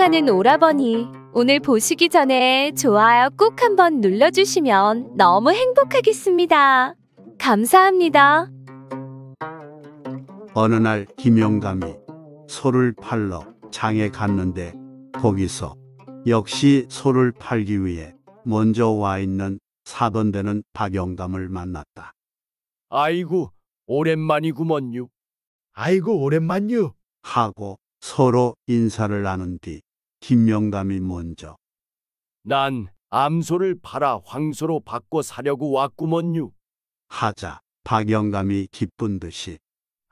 사랑하는 오라버니, 오늘 보시기 전에 좋아요 꼭 한번 눌러주시면 너무 행복하겠습니다. 감사합니다. 어느 날 김영감이 소를 팔러 장에 갔는데 거기서 역시 소를 팔기 위해 먼저 와 있는 사돈되는 박영감을 만났다. 아이고 오랜만이구먼요. 아이고 오랜만요. 하고 서로 인사를 나눈 뒤 김명감이 먼저 난 암소를 팔아 황소로 바꿔 사려고 왔구먼유 하자 박영감이 기쁜 듯이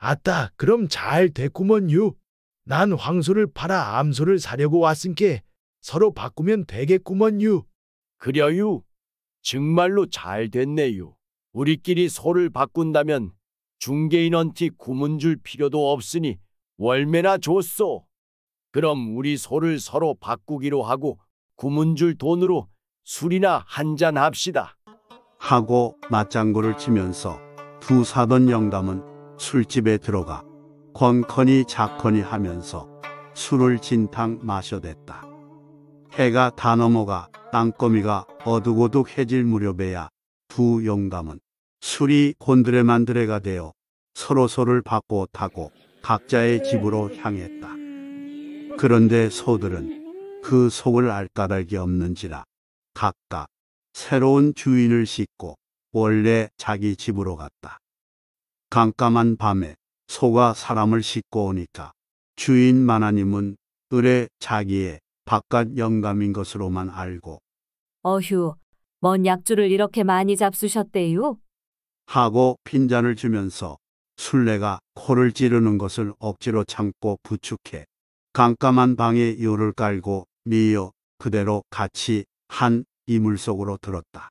아따, 그럼 잘됐구먼유난 황소를 팔아 암소를 사려고 왔은께 서로 바꾸면 되겠구먼유그려유 정말로 잘 됐네요. 우리끼리 소를 바꾼다면 중개인한테 구문 줄 필요도 없으니 월매나 줬소. 그럼 우리 소를 서로 바꾸기로 하고 구문줄 돈으로 술이나 한 잔 합시다. 하고 맞장구를 치면서 두 사돈 영감은 술집에 들어가 권커니 작커니 하면서 술을 진탕 마셔댔다. 해가 다 넘어가 땅거미가 어둑어둑해질 무렵에야 두 영감은 술이 곤드레만드레가 되어 서로 소를 받고 타고 각자의 집으로 향했다. 그런데 소들은 그 속을 알 까닭이 없는지라 각각 새로운 주인을 싣고 원래 자기 집으로 갔다. 깜깜한 밤에 소가 사람을 싣고 오니까 주인 마나님은 을의 자기의 바깥 영감인 것으로만 알고 어휴, 먼 약주를 이렇게 많이 잡수셨대요? 하고 핀잔을 주면서 술래가 코를 찌르는 것을 억지로 참고 부축해 깜깜한 방에 요를 깔고 미어 그대로 같이 한 이물 속으로 들었다.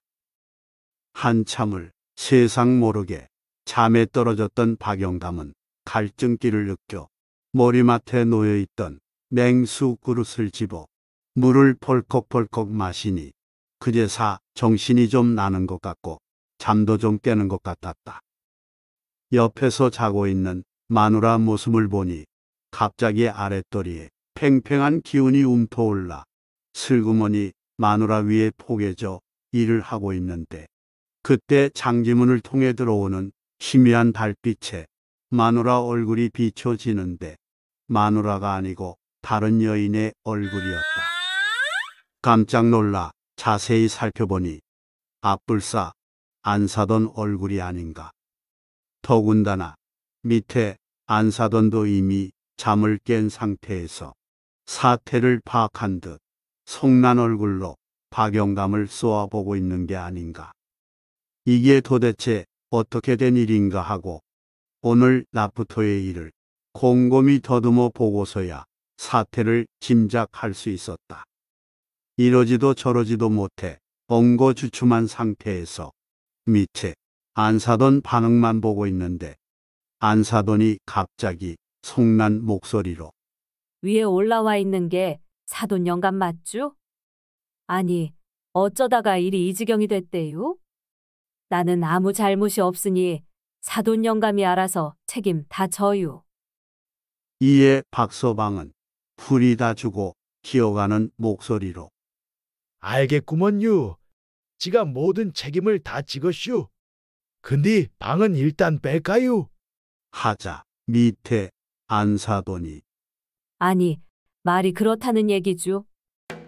한참을 세상 모르게 잠에 떨어졌던 박영담은 갈증기를 느껴 머리맡에 놓여있던 맹수 그릇을 집어 물을 벌컥벌컥 마시니 그제사 정신이 좀 나는 것 같고 잠도 좀 깨는 것 같았다. 옆에서 자고 있는 마누라 모습을 보니 갑자기 아랫도리에 팽팽한 기운이 움터올라 슬그머니 마누라 위에 포개져 일을 하고 있는데 그때 장지문을 통해 들어오는 희미한 달빛에 마누라 얼굴이 비춰지는데 마누라가 아니고 다른 여인의 얼굴이었다. 깜짝 놀라 자세히 살펴보니 앞불사 안 사던 얼굴이 아닌가. 더군다나 밑에 안 사던도 이미 잠을 깬 상태에서 사태를 파악한 듯 성난 얼굴로 박영감을 쏘아보고 있는 게 아닌가. 이게 도대체 어떻게 된 일인가 하고 오늘 라프토의 일을 곰곰이 더듬어 보고서야 사태를 짐작할 수 있었다. 이러지도 저러지도 못해 엉거주춤한 상태에서 미채 안사돈 반응만 보고 있는데 안사돈이 갑자기 성난 목소리로 위에 올라와 있는 게 사돈 영감 맞죠? 아니, 어쩌다가 일이 이 지경이 됐대요? 나는 아무 잘못이 없으니 사돈 영감이 알아서 책임 다 져요. 이에 박서방은 풀이 다 주고 기어가는 목소리로 알겠구먼요. 지가 모든 책임을 다 지것슈. 근데 방은 일단 뺄까요? 하자 밑에 안 사더니 아니, 말이 그렇다는 얘기죠.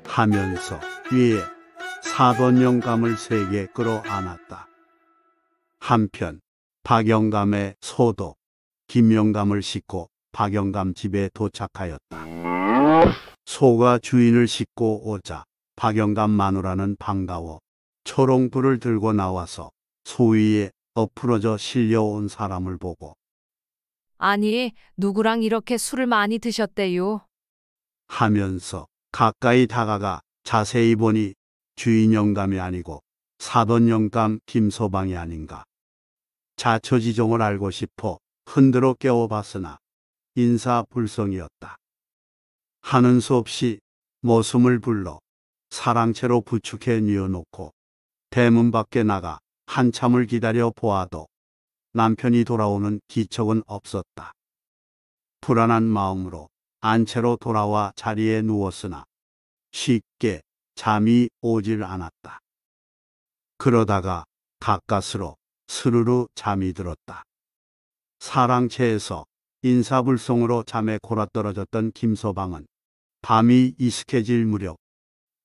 하면서 위에 사돈 영감을 세게 끌어안았다. 한편 박영감의 소도 김영감을 싣고 박영감 집에 도착하였다. 소가 주인을 싣고 오자 박영감 마누라는 반가워 초롱불을 들고 나와서 소위에 엎으러져 실려온 사람을 보고 아니, 누구랑 이렇게 술을 많이 드셨대요? 하면서 가까이 다가가 자세히 보니 주인 영감이 아니고 사돈 영감 김소방이 아닌가. 자초지종을 알고 싶어 흔들어 깨워봤으나 인사불성이었다. 하는 수 없이 모숨을 불러 사랑채로 부축해 뉘어놓고 대문 밖에 나가 한참을 기다려 보아도 남편이 돌아오는 기척은 없었다. 불안한 마음으로 안채로 돌아와 자리에 누웠으나 쉽게 잠이 오질 않았다. 그러다가 가까스로 스르르 잠이 들었다. 사랑채에서 인사불성으로 잠에 골아떨어졌던 김서방은 밤이 이숙해질 무렵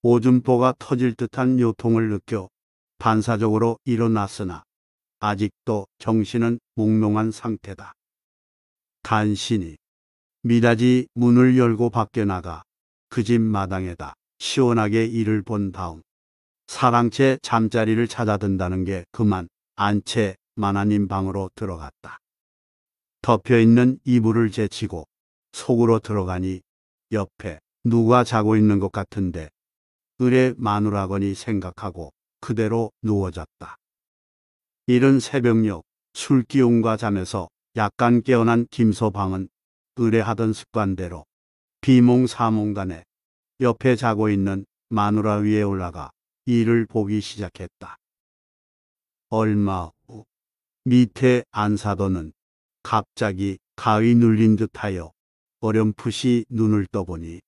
오줌보가 터질 듯한 요통을 느껴 반사적으로 일어났으나 아직도 정신은 몽롱한 상태다. 간신히 미닫이 문을 열고 밖에 나가 그 집 마당에다 시원하게 일을 본 다음 사랑채 잠자리를 찾아든다는 게 그만 안채 만화님 방으로 들어갔다. 덮여있는 이불을 제치고 속으로 들어가니 옆에 누가 자고 있는 것 같은데 의 마누라거니 생각하고 그대로 누워졌다. 이른 새벽녘 술기운과 잠에서 약간 깨어난 김소방은 의뢰하던 습관대로 비몽사몽간에 옆에 자고 있는 마누라 위에 올라가 이를 보기 시작했다. 얼마 후 밑에 안사도는 갑자기 가위 눌린 듯하여 어렴풋이 눈을 떠보니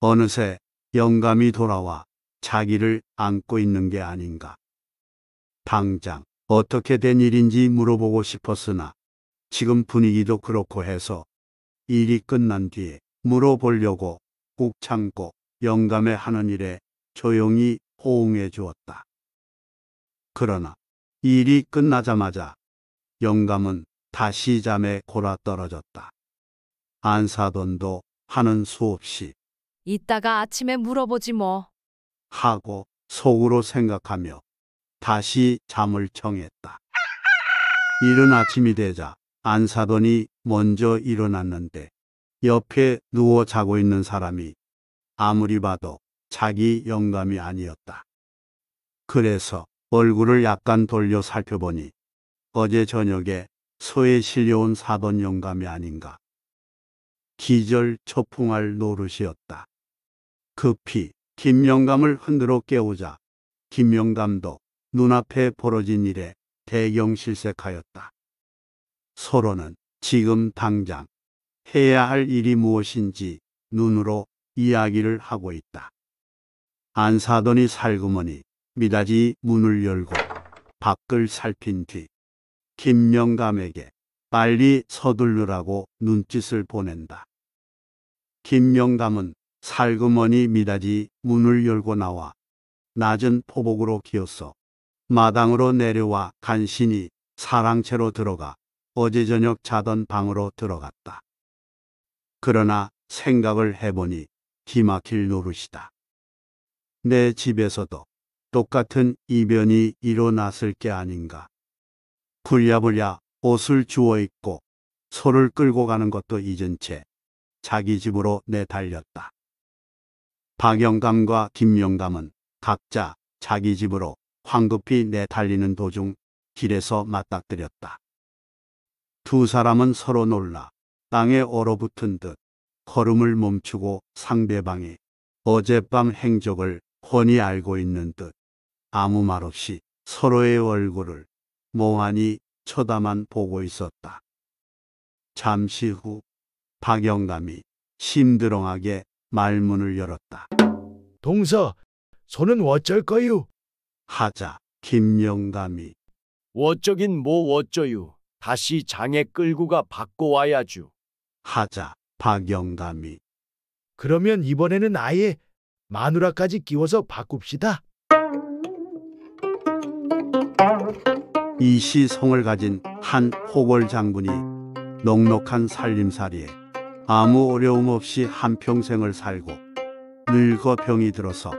어느새 영감이 돌아와 자기를 안고 있는 게 아닌가. 당장 어떻게 된 일인지 물어보고 싶었으나 지금 분위기도 그렇고 해서 일이 끝난 뒤에 물어보려고 꾹 참고 영감의 하는 일에 조용히 호응해 주었다. 그러나 일이 끝나자마자 영감은 다시 잠에 골아 떨어졌다. 안사돈도 하는 수 없이 이따가 아침에 물어보지 뭐. 하고 속으로 생각하며 다시 잠을 청했다. 이른 아침이 되자 안사돈이 먼저 일어났는데 옆에 누워 자고 있는 사람이 아무리 봐도 자기 영감이 아니었다. 그래서 얼굴을 약간 돌려 살펴보니 어제 저녁에 소에 실려온 사돈 영감이 아닌가. 기절 초풍할 노릇이었다. 급히 김영감을 흔들어 깨우자 김영감도 눈앞에 벌어진 일에 대경실색하였다. 서로는 지금 당장 해야 할 일이 무엇인지 눈으로 이야기를 하고 있다. 안사돈이 살구머니 미다지 문을 열고 밖을 살핀 뒤 김영감에게 빨리 서둘르라고 눈짓을 보낸다. 김영감은 살구머니 미다지 문을 열고 나와 낮은 포복으로 기어서 마당으로 내려와 간신히 사랑채로 들어가 어제 저녁 자던 방으로 들어갔다. 그러나 생각을 해보니 기막힐 노릇이다. 내 집에서도 똑같은 이변이 일어났을 게 아닌가. 불야불야 옷을 주워 입고 소를 끌고 가는 것도 잊은 채 자기 집으로 내달렸다. 박영감과 김영감은 각자 자기 집으로 황급히 내달리는 도중 길에서 맞닥뜨렸다. 두 사람은 서로 놀라 땅에 얼어붙은 듯 걸음을 멈추고 상대방이 어젯밤 행적을 훤히 알고 있는 듯 아무 말 없이 서로의 얼굴을 멍하니 쳐다만 보고 있었다. 잠시 후 박영감이 심드렁하게 말문을 열었다. 동서, 손은 어쩔 까요 하자 김영감이 어쩌긴 뭐 어쩌유. 다시 장에 끌고 가 받고 와야주. 하자 박영감이 그러면 이번에는 아예 마누라까지 끼워서 바꿉시다. 이 시성을 가진 한 호골 장군이 넉넉한 살림살이에 아무 어려움 없이 한평생을 살고 늙어 병이 들어서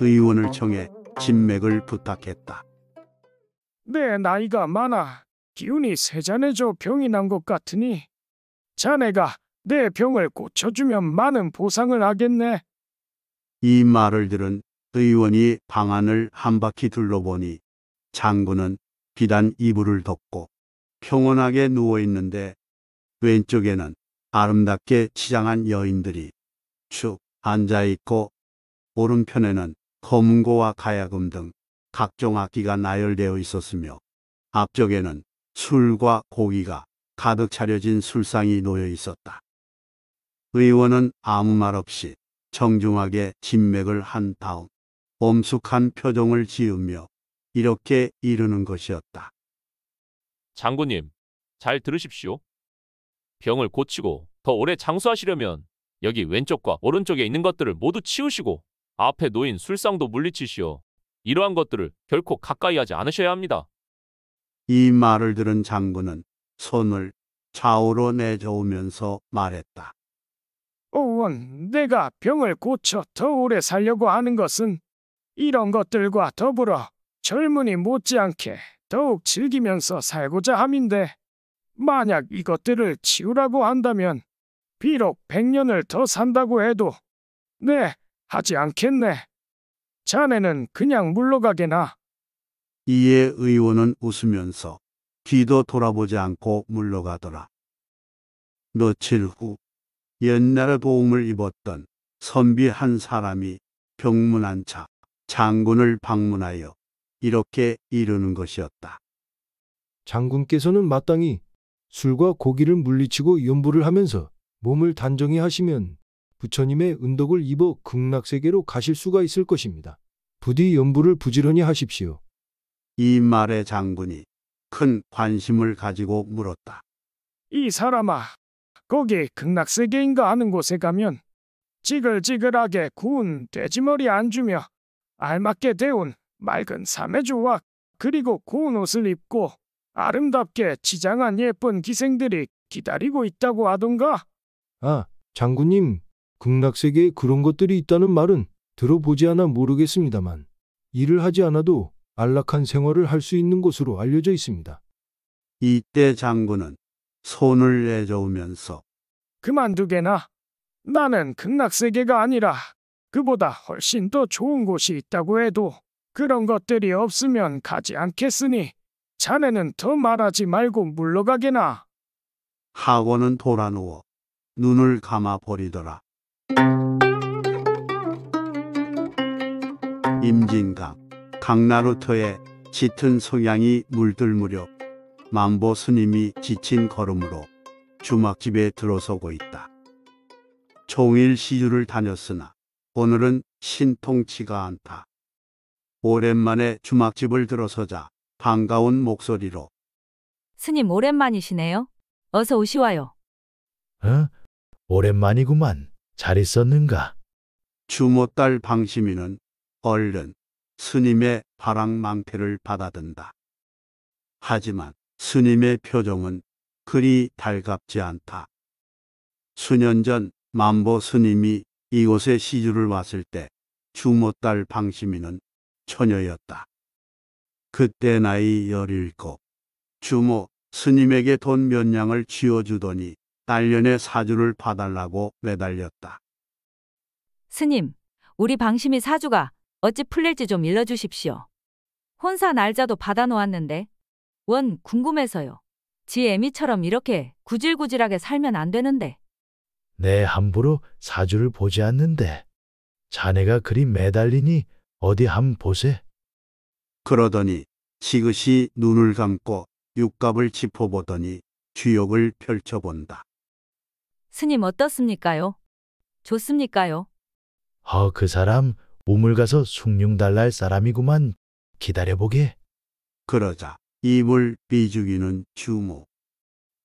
의원을 청해 진맥을 부탁했다. 내 나이가 많아 기운이 세 잔에 줘 병이 난 것 같으니 자네가 내 병을 고쳐주면 많은 보상을 하겠네. 이 말을 들은 의원이 방안을 한 바퀴 둘러보니 장군은 비단 이불을 덮고 평온하게 누워있는데 왼쪽에는 아름답게 치장한 여인들이 축 앉아있고 오른편에는 검은고와 가야금 등 각종 악기가 나열되어 있었으며 앞쪽에는 술과 고기가 가득 차려진 술상이 놓여 있었다. 의원은 아무 말 없이 정중하게 진맥을 한 다음 엄숙한 표정을 지으며 이렇게 이르는 것이었다. 장군님, 잘 들으십시오. 병을 고치고 더 오래 장수하시려면 여기 왼쪽과 오른쪽에 있는 것들을 모두 치우시고 앞에 놓인 술상도 물리치시오 이러한 것들을 결코 가까이 하지 않으셔야 합니다. 이 말을 들은 장군은 손을 좌우로 내저으면서 말했다. 오원, 내가 병을 고쳐 더 오래 살려고 하는 것은 이런 것들과 더불어 젊은이 못지않게 더욱 즐기면서 살고자 함인데 만약 이것들을 치우라고 한다면 비록 백년을더 산다고 해도 네, 하지 않겠네. 자네는 그냥 물러가게나. 이에 의원은 웃으면서 뒤도 돌아보지 않고 물러가더라. 며칠 후 옛날에 도움을 입었던 선비 한 사람이 병문안 차 장군을 방문하여 이렇게 이르는 것이었다. 장군께서는 마땅히 술과 고기를 물리치고 연부를 하면서 몸을 단정히 하시면 부처님의 은덕을 입어 극락세계로 가실 수가 있을 것입니다. 부디 연부를 부지런히 하십시오. 이 말에 장군이 큰 관심을 가지고 물었다. 이 사람아, 거기 극락세계인가 하는 곳에 가면 지글지글하게 구운 돼지머리 안주며 알맞게 데운 맑은 사메주와 그리고 고운 옷을 입고 아름답게 치장한 예쁜 기생들이 기다리고 있다고 하던가? 아, 장군님, 극락세계에 그런 것들이 있다는 말은 들어보지 않아 모르겠습니다만 일을 하지 않아도 안락한 생활을 할 수 있는 곳으로 알려져 있습니다. 이때 장군은 손을 내저으면서 그만두게나. 나는 극락세계가 아니라 그보다 훨씬 더 좋은 곳이 있다고 해도 그런 것들이 없으면 가지 않겠으니 자네는 더 말하지 말고 물러가게나. 하고는 돌아누워 눈을 감아 버리더라. 임진각 강나루터의 짙은 성향이 물들 무렵 만보 스님이 지친 걸음으로 주막집에 들어서고 있다. 종일 시주를 다녔으나 오늘은 신통치가 않다. 오랜만에 주막집을 들어서자 반가운 목소리로 스님 오랜만이시네요. 어서 오시와요. 어? 오랜만이구만. 잘 있었는가? 주모 딸 방심이는 얼른 스님의 바랑망태를 받아든다. 하지만 스님의 표정은 그리 달갑지 않다. 수년 전 만보 스님이 이곳에 시주를 왔을 때 주모 딸 방심이는 처녀였다. 그때 나이 열일곱. 주모 스님에게 돈 몇 냥을 쥐어주더니 딸년의 사주를 봐달라고 매달렸다. 스님, 우리 방심이 사주가 어찌 풀릴지 좀 일러주십시오. 혼사 날짜도 받아놓았는데 원 궁금해서요. 지 애미처럼 이렇게 구질구질하게 살면 안 되는데. 내 함부로 사주를 보지 않는데 자네가 그리 매달리니 어디 함 보세. 그러더니 지그시 눈을 감고 육갑을 짚어보더니 주욕을 펼쳐본다. 스님 어떻습니까요? 좋습니까요? 허, 아, 그 사람 우물 가서 숭늉 달랄 사람이구만. 기다려보게. 그러자 이물 비죽이는 주모.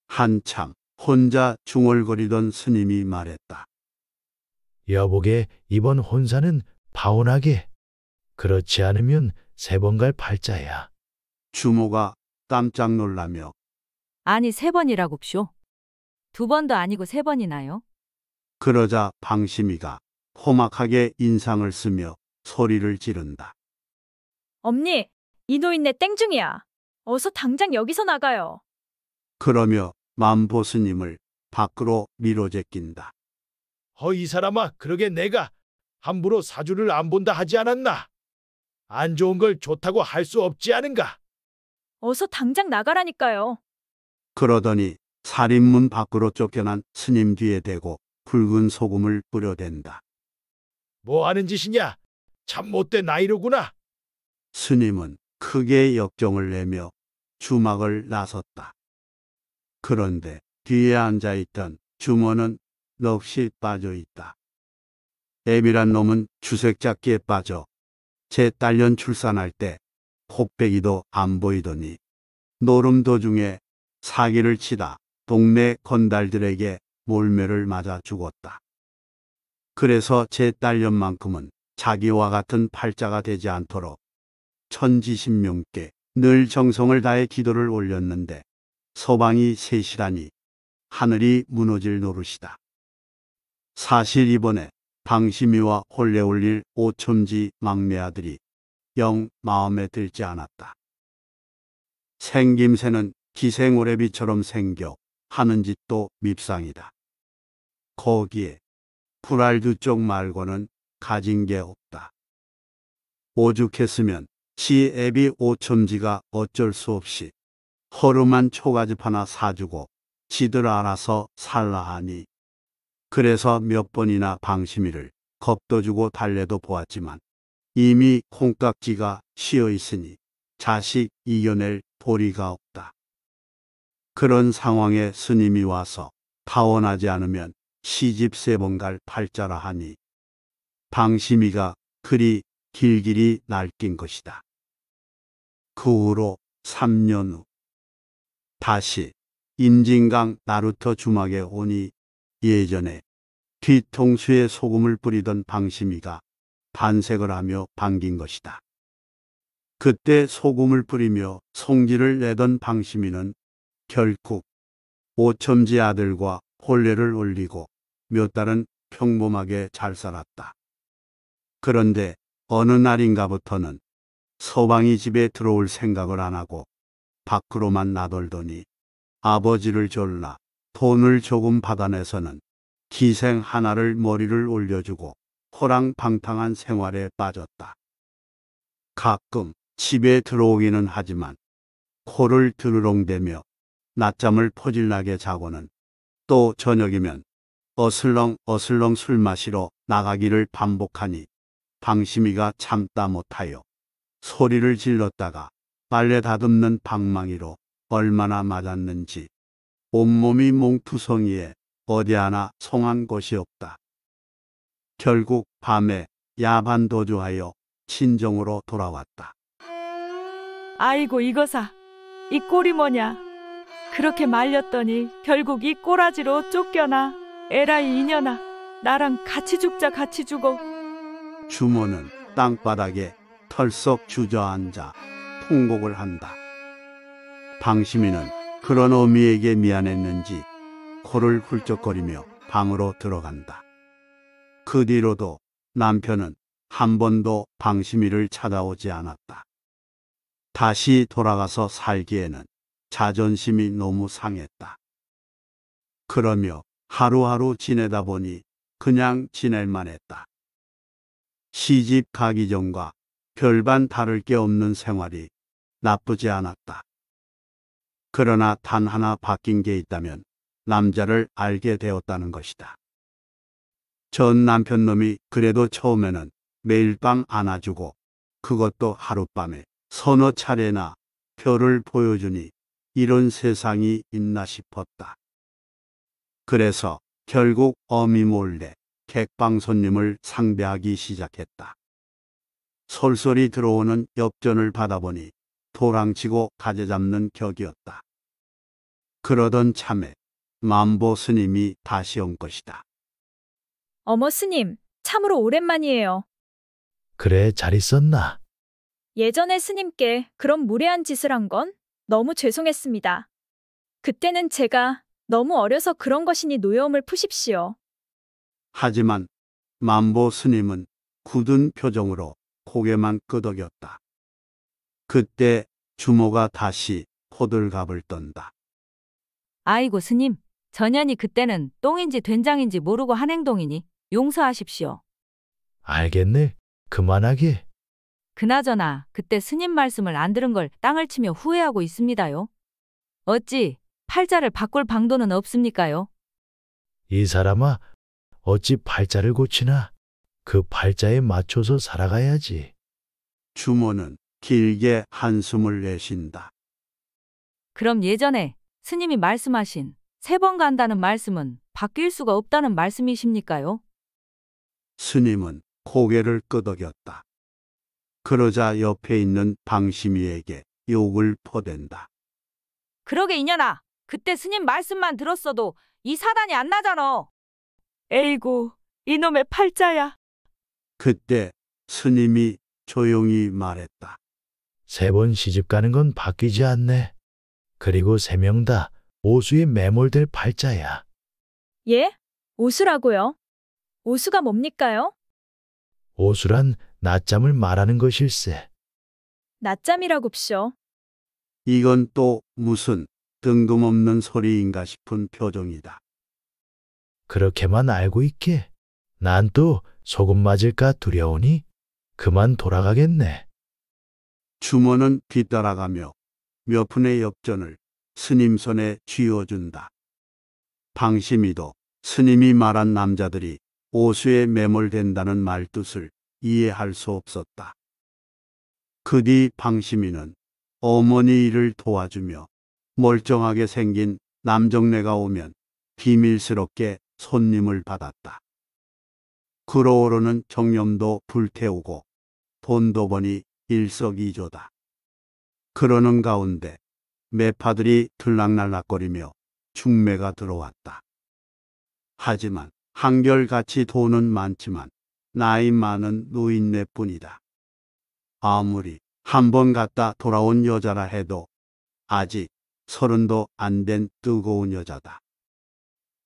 한참 혼자 중얼거리던 스님이 말했다. 여보게 이번 혼사는 파혼하게. 그렇지 않으면 세 번갈 팔자야. 주모가 깜짝 놀라며 아니 세 번이라곱쇼. 두 번도 아니고 세 번이나요? 그러자 방심이가 험악하게 인상을 쓰며 소리를 지른다. 엄니, 이 노인네 땡중이야. 어서 당장 여기서 나가요. 그러며 만보스님을 밖으로 밀어제낀다. 허이 어, 사람아, 그러게 내가 함부로 사주를 안 본다 하지 않았나? 안 좋은 걸 좋다고 할 수 없지 않은가? 어서 당장 나가라니까요. 그러더니 살인문 밖으로 쫓겨난 스님 뒤에 대고 붉은 소금을 뿌려댄다. 뭐 하는 짓이냐? 참 못된 나이로구나. 스님은 크게 역정을 내며 주막을 나섰다. 그런데 뒤에 앉아있던 주머는 넋이 빠져있다. 애비란 놈은 주색잡기에 빠져 제 딸년 출산할 때 콧배기도 안 보이더니 노름 도중에 사기를 치다 동네 건달들에게 몰매를 맞아 죽었다. 그래서 제 딸년만큼은 자기와 같은 팔자가 되지 않도록 천지신명께 늘 정성을 다해 기도를 올렸는데 소방이 셋이라니 하늘이 무너질 노릇이다. 사실 이번에 방심이와 홀레 올릴 오첨지 막내 아들이 영 마음에 들지 않았다. 생김새는 기생오래비처럼 생겨 하는 짓도 밉상이다. 거기에 풀알두 쪽 말고는 가진 게 없다. 오죽했으면 시 애비 오첨지가 어쩔 수 없이 허름한 초가집 하나 사주고 지들 알아서 살라 하니 그래서 몇 번이나 방심이를 겁도 주고 달래도 보았지만 이미 콩깍지가 씌어 있으니 자식 이겨낼 도리가 없다. 그런 상황에 스님이 와서 파원하지 않으면 시집 세 번 갈 팔자라 하니 방심이가 그리 길길이 날낀 것이다. 그 후로 3년 후 다시 임진강 나루터 주막에 오니 예전에 뒤통수에 소금을 뿌리던 방심이가 반색을 하며 반긴 것이다. 그때 소금을 뿌리며 송지를 내던 방심이는 결국 오첨지 아들과 혼례를 올리고 몇 달은 평범하게 잘 살았다. 그런데 어느 날인가부터는 서방이 집에 들어올 생각을 안 하고 밖으로만 나돌더니 아버지를 졸라 돈을 조금 받아내서는 기생 하나를 머리를 올려주고 호랑방탕한 생활에 빠졌다. 가끔 집에 들어오기는 하지만 코를 드르렁대며 낮잠을 퍼질나게 자고는 또 저녁이면 어슬렁 어슬렁 술 마시러 나가기를 반복하니 방심이가 참다 못하여 소리를 질렀다가 빨래 다듬는 방망이로 얼마나 맞았는지 온몸이 몽투성이에 어디 하나 송한곳이 없다. 결국 밤에 야반 도주하여 친정으로 돌아왔다. 아이고 이거사 이 꼴이 뭐냐 그렇게 말렸더니 결국 이 꼬라지로 쫓겨나 에라이 이년아 나랑 같이 죽자 같이 죽어 주모는 땅바닥에 털썩 주저앉아 통곡을 한다. 방심이는 그런 어미에게 미안했는지 코를 훌쩍거리며 방으로 들어간다. 그 뒤로도 남편은 한 번도 방심이를 찾아오지 않았다. 다시 돌아가서 살기에는 자존심이 너무 상했다. 그러며 하루하루 지내다 보니 그냥 지낼만 했다. 시집 가기 전과 별반 다를 게 없는 생활이 나쁘지 않았다. 그러나 단 하나 바뀐 게 있다면 남자를 알게 되었다는 것이다. 전 남편놈이 그래도 처음에는 매일 밤 안아주고 그것도 하룻밤에 서너 차례나 별을 보여주니 이런 세상이 있나 싶었다. 그래서 결국 어미 몰래 객방 손님을 상대하기 시작했다. 솔솔이 들어오는 엽전을 받아보니 도랑치고 가재 잡는 격이었다. 그러던 참에 만보 스님이 다시 온 것이다. 어머 스님, 참으로 오랜만이에요. 그래, 잘 있었나? 예전에 스님께 그런 무례한 짓을 한건 너무 죄송했습니다. 그때는 제가 너무 어려서 그런 것이니 노여움을 푸십시오. 하지만 만보 스님은 굳은 표정으로 고개만 끄덕였다. 그때 주모가 다시 호들갑을 떤다. 아이고 스님, 전현이 그때는 똥인지 된장인지 모르고 한 행동이니 용서하십시오. 알겠네. 그만하게. 그나저나 그때 스님 말씀을 안 들은 걸 땅을 치며 후회하고 있습니다요. 어찌 팔자를 바꿀 방도는 없습니까요? 이 사람아, 어찌 팔자를 고치나? 그 팔자에 맞춰서 살아가야지. 주모는 길게 한숨을 내쉰다. 그럼 예전에 스님이 말씀하신 세 번 간다는 말씀은 바뀔 수가 없다는 말씀이십니까요? 스님은 고개를 끄덕였다. 그러자 옆에 있는 방심이에게 욕을 퍼댄다. 그러게 이년아. 그때 스님 말씀만 들었어도 이 사단이 안 나잖아. 에이고, 이놈의 팔자야. 그때 스님이 조용히 말했다. 세 번 시집 가는 건 바뀌지 않네. 그리고 세 명 다 오수에 매몰될 팔자야. 예? 오수라고요? 오수가 뭡니까요? 오수란 낮잠을 말하는 것일세. 낮잠이라굽쇼. 이건 또 무슨 등금없는 소리인가 싶은 표정이다. 그렇게만 알고 있게. 난 또 소금 맞을까 두려우니 그만 돌아가겠네. 주모는 뒤따라가며 몇 푼의 엽전을 스님 손에 쥐어준다. 방심이도 스님이 말한 남자들이 오수에 매몰된다는 말뜻을 이해할 수 없었다. 그 뒤 방심이는 어머니 일을 도와주며 멀쩡하게 생긴 남정네가 오면 비밀스럽게 손님을 받았다. 그러오로는 정념도 불태우고 돈도 버니 일석이조다. 그러는 가운데 매파들이 들락날락거리며 중매가 들어왔다. 하지만 한결같이 돈은 많지만 나이 많은 노인네뿐이다. 아무리 한 번 갔다 돌아온 여자라 해도 아직 서른도 안 된 뜨거운 여자다.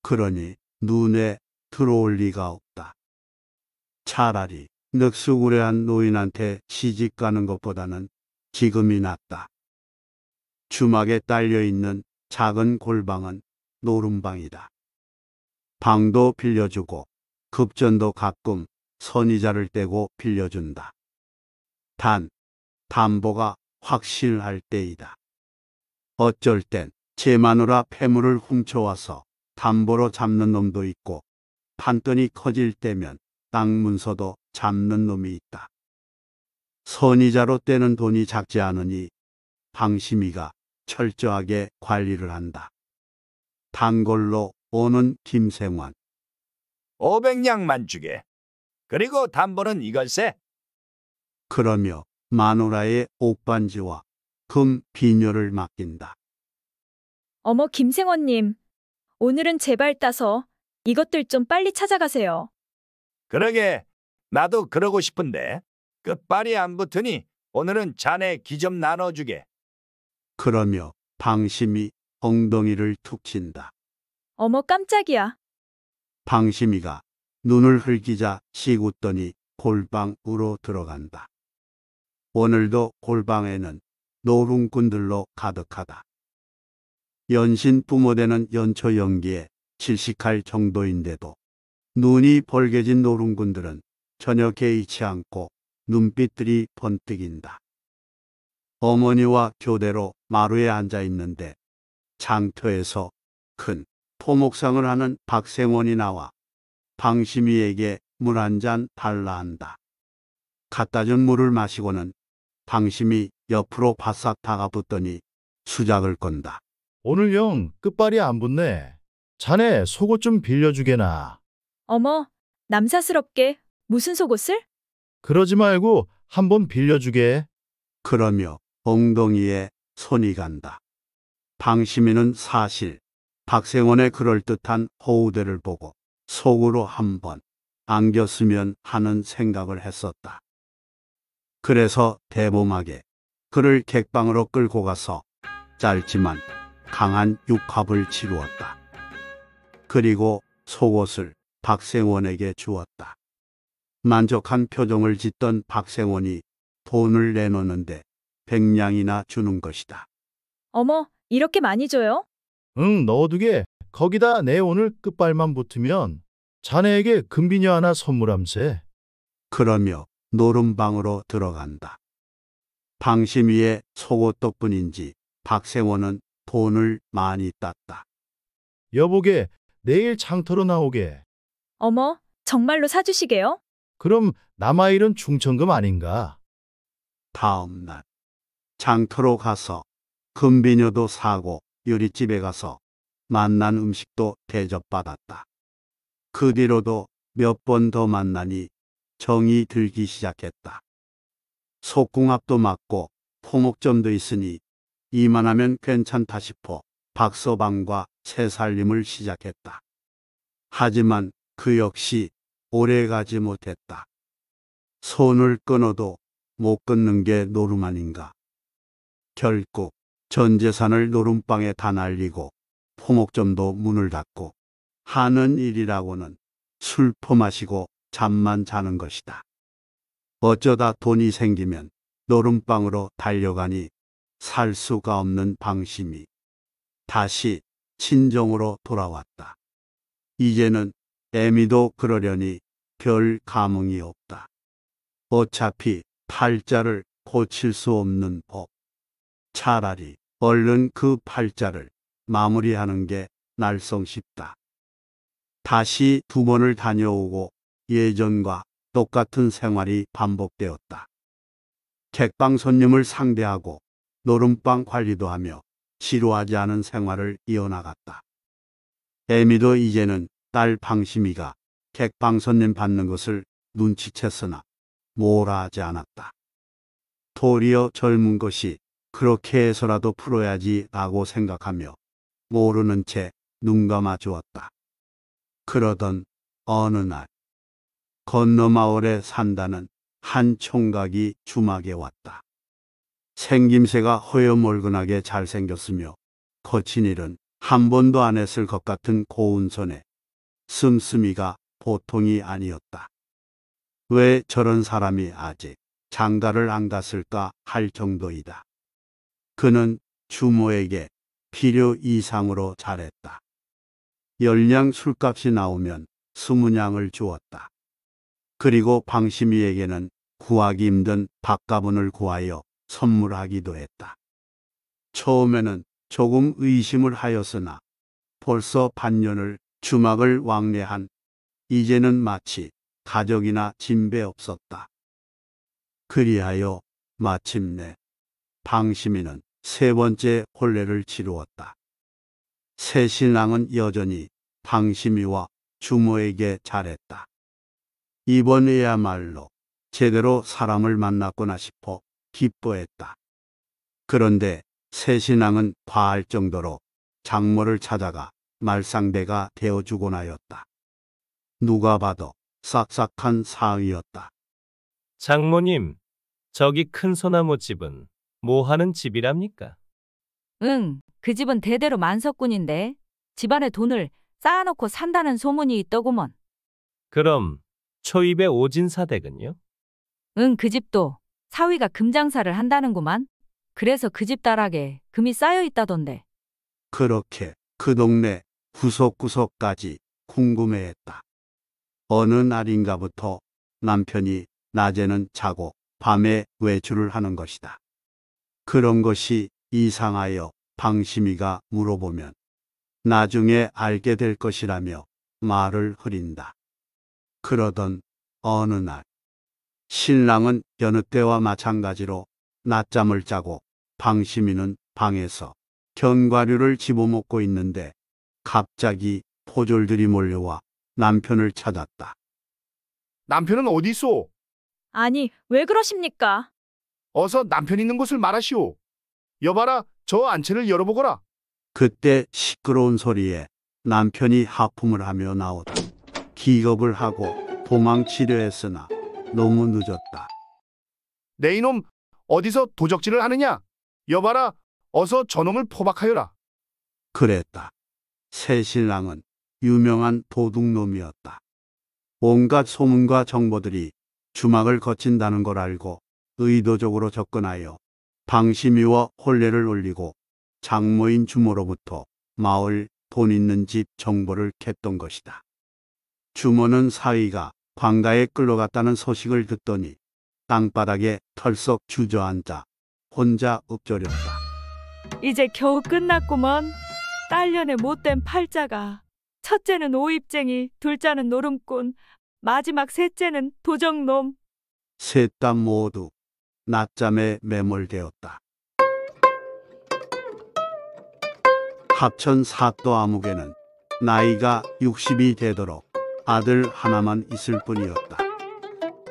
그러니 눈에 들어올 리가 없다. 차라리 늑수구레한 노인한테 시집 가는 것보다는 지금이 낫다. 주막에 딸려 있는 작은 골방은 노름방이다. 방도 빌려주고 급전도 가끔 선의자를 떼고 빌려준다. 단, 담보가 확실할 때이다. 어쩔 땐 제마누라 폐물을 훔쳐와서 담보로 잡는 놈도 있고 판돈이 커질 때면 땅 문서도 잡는 놈이 있다. 선의자로 떼는 돈이 작지 않으니 방심이가 철저하게 관리를 한다. 단골로 오는 김생환. 500냥만 주게. 그리고 담보는 이걸세. 그러며 마누라의 옷반지와 금 비녀를 맡긴다. 어머 김생원님, 오늘은 제발 따서 이것들 좀 빨리 찾아가세요. 그러게 나도 그러고 싶은데 끝발이 안 붙으니 오늘은 자네 기좀 나눠주게. 그러며 방심이 엉덩이를 툭 친다. 어머 깜짝이야. 방심이가 눈을 흘기자 씩 웃더니 골방으로 들어간다. 오늘도 골방에는 노름꾼들로 가득하다. 연신 부모되는 연초 연기에 질식할 정도인데도 눈이 벌게진 노름꾼들은 전혀 개의치 않고 눈빛들이 번뜩인다. 어머니와 교대로 마루에 앉아 있는데 장터에서 큰 토목상을 하는 박생원이 나와 방심이에게 물 한 잔 달라 한다. 갖다 준 물을 마시고는 방심이 옆으로 바싹 다가붙더니 수작을 건다. 오늘 영 끝발이 안 붙네. 자네 속옷 좀 빌려주게나. 어머, 남사스럽게 무슨 속옷을? 그러지 말고 한번 빌려주게. 그러며 엉덩이에 손이 간다. 방심이는 사실 박생원의 그럴듯한 호우대를 보고 속으로 한번 안겼으면 하는 생각을 했었다. 그래서 대범하게 그를 객방으로 끌고 가서 짧지만 강한 육합을 치루었다. 그리고 속옷을 박생원에게 주었다. 만족한 표정을 짓던 박생원이 돈을 내놓는데 백냥이나 주는 것이다. 어머, 이렇게 많이 줘요? 응, 넣어두게. 거기다 내 오늘 끝발만 붙으면 자네에게 금비녀 하나 선물함세. 그러며 노름방으로 들어간다. 방심 위의속옷덕분인지 박세원은 돈을 많이 땄다. 여보게, 내일 장터로 나오게. 어머, 정말로 사주시게요? 그럼 남아일은 중천금 아닌가? 다음날 장터로 가서 금비녀도 사고 요리집에 가서 만난 음식도 대접받았다. 그 뒤로도 몇 번 더 만나니 정이 들기 시작했다. 속궁합도 맞고 포목점도 있으니 이만하면 괜찮다 싶어 박서방과 새살림을 시작했다. 하지만 그 역시 오래가지 못했다. 손을 끊어도 못 끊는 게 노름 아닌가. 결국 전 재산을 노름방에 다 날리고 포목점도 문을 닫고 하는 일이라고는 술 퍼마시고 잠만 자는 것이다. 어쩌다 돈이 생기면 노름방으로 달려가니 살 수가 없는 방심이 다시 친정으로 돌아왔다. 이제는 애미도 그러려니 별 감흥이 없다. 어차피 팔자를 고칠 수 없는 법. 차라리 얼른 그 팔자를 마무리하는 게 날성쉽다. 다시 두 번을 다녀오고 예전과 똑같은 생활이 반복되었다. 객방 손님을 상대하고 노름방 관리도 하며 지루하지 않은 생활을 이어나갔다. 에미도 이제는 딸 방심이가 객방 손님 받는 것을 눈치챘으나 몰아 하지 않았다. 도리어 젊은 것이 그렇게 해서라도 풀어야지 라고 생각하며 모르는 채눈 감아 주었다. 그러던 어느 날 건너 마을에 산다는 한 총각이 주막에 왔다. 생김새가 허여멀근하게 잘생겼으며 거친 일은 한 번도 안 했을 것 같은 고운 손에 씀씀이가 보통이 아니었다. 왜 저런 사람이 아직 장가를 안 갔을까 할 정도이다. 그는 주모에게 필요 이상으로 잘했다. 열량 술값이 나오면 스무 냥을 주었다. 그리고 방심이에게는 구하기 힘든 박가분을 구하여 선물하기도 했다. 처음에는 조금 의심을 하였으나 벌써 반년을 주막을 왕래한 이제는 마치 가족이나 진배 없었다. 그리하여 마침내 방심이는 세 번째 혼례를 치루었다. 새 신랑은 여전히 방심이와 주모에게 잘했다. 이번에야말로 제대로 사람을 만났구나 싶어 기뻐했다. 그런데 새 신앙은 과할 정도로 장모를 찾아가 말상대가 되어주곤 하였다. 누가 봐도 싹싹한 사이었다 장모님, 저기 큰 소나무 집은 뭐 하는 집이랍니까? 응, 그 집은 대대로 만석군인데 집안에 돈을 쌓아놓고 산다는 소문이 있더구먼. 그럼 초입의 오진 사댁은요? 응, 그 집도 사위가 금장사를 한다는구만. 그래서 그 집 다락에 금이 쌓여 있다던데. 그렇게 그 동네 구석구석까지 궁금해했다. 어느 날인가부터 남편이 낮에는 자고 밤에 외출을 하는 것이다. 그런 것이 이상하여 방심이가 물어보면 나중에 알게 될 것이라며 말을 흐린다. 그러던 어느 날 신랑은 여느 때와 마찬가지로 낮잠을 자고 방심이는 방에서 견과류를 집어먹고 있는데 갑자기 포졸들이 몰려와 남편을 찾았다. 남편은 어디 있어? 아니, 왜 그러십니까? 어서 남편 있는 곳을 말하시오. 여봐라, 저 안채를 열어보거라. 그때 시끄러운 소리에 남편이 하품을 하며 나오다. 기겁을 하고 도망치려 했으나 너무 늦었다. 내 이놈, 어디서 도적질을 하느냐? 여봐라, 어서 저놈을 포박하여라. 그랬다. 새신랑은 유명한 도둑놈이었다. 온갖 소문과 정보들이 주막을 거친다는 걸 알고 의도적으로 접근하여 방심이와 혼례를 올리고 장모인 주모로부터 마을 돈 있는 집 정보를 캤던 것이다. 주모는 사위가 광가에 끌려갔다는 소식을 듣더니 땅바닥에 털썩 주저앉아 혼자 읊조렸다. 이제 겨우 끝났구먼. 딸년에 못된 팔자가. 첫째는 오입쟁이, 둘째는 노름꾼, 마지막 셋째는 도적놈. 셋다 모두 낮잠에 매몰되었다. 합천 사또 아무개는 나이가 60이 되도록 아들 하나만 있을 뿐이었다.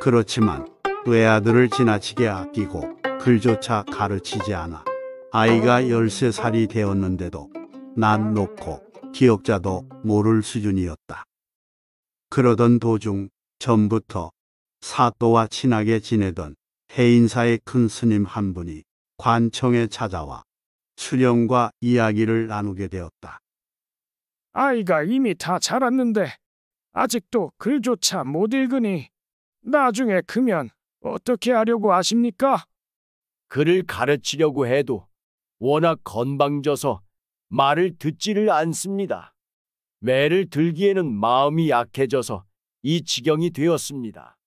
그렇지만 외아들을 지나치게 아끼고 글조차 가르치지 않아 아이가 13살이 되었는데도 난 놓고 기억자도 모를 수준이었다. 그러던 도중 전부터 사또와 친하게 지내던 해인사의 큰 스님 한 분이 관청에 찾아와 수령과 이야기를 나누게 되었다. 아이가 이미 다 자랐는데 아직도 글조차 못 읽으니 나중에 크면 어떻게 하려고 하십니까? 그를 가르치려고 해도 워낙 건방져서 말을 듣지를 않습니다. 매를 들기에는 마음이 약해져서 이 지경이 되었습니다.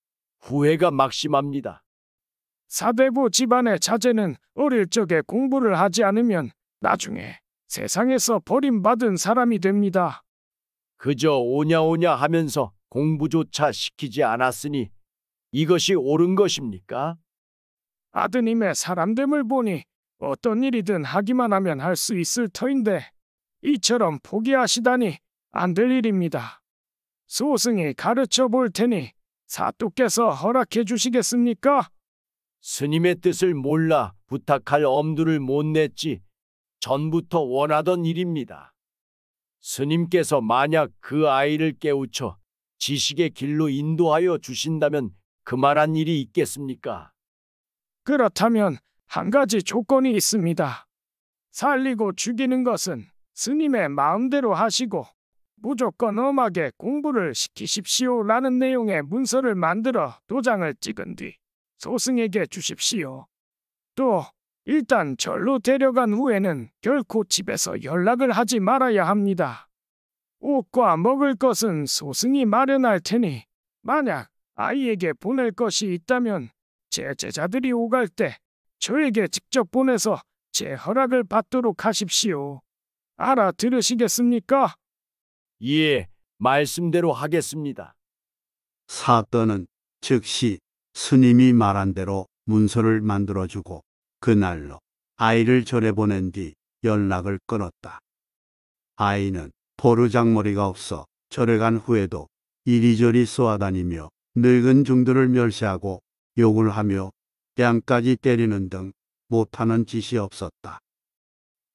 후회가 막심합니다. 사대부 집안의 자제는 어릴 적에 공부를 하지 않으면 나중에 세상에서 버림받은 사람이 됩니다. 그저 오냐오냐 하면서 공부조차 시키지 않았으니 이것이 옳은 것입니까? 아드님의 사람됨을 보니 어떤 일이든 하기만 하면 할 수 있을 터인데 이처럼 포기하시다니 안 될 일입니다. 소승이 가르쳐 볼 테니 사또께서 허락해 주시겠습니까? 스님의 뜻을 몰라 부탁할 엄두를 못 냈지 전부터 원하던 일입니다. 스님께서 만약 그 아이를 깨우쳐 지식의 길로 인도하여 주신다면 그만한 일이 있겠습니까? 그렇다면 한 가지 조건이 있습니다. 살리고 죽이는 것은 스님의 마음대로 하시고 무조건 엄하게 공부를 시키십시오라는 내용의 문서를 만들어 도장을 찍은 뒤 소승에게 주십시오. 또 일단 절로 데려간 후에는 결코 집에서 연락을 하지 말아야 합니다. 옷과 먹을 것은 소승이 마련할 테니 만약 아이에게 보낼 것이 있다면 제 제자들이 오갈 때 저에게 직접 보내서 제 허락을 받도록 하십시오. 알아들으시겠습니까? 예, 말씀대로 하겠습니다. 사또는 즉시 스님이 말한 대로 문서를 만들어주고 그날로 아이를 절에 보낸 뒤 연락을 끊었다. 아이는 보르장머리가 없어 절에 간 후에도 이리저리 쏘아다니며 늙은 중들을 멸시하고 욕을 하며 뺨까지 때리는 등 못하는 짓이 없었다.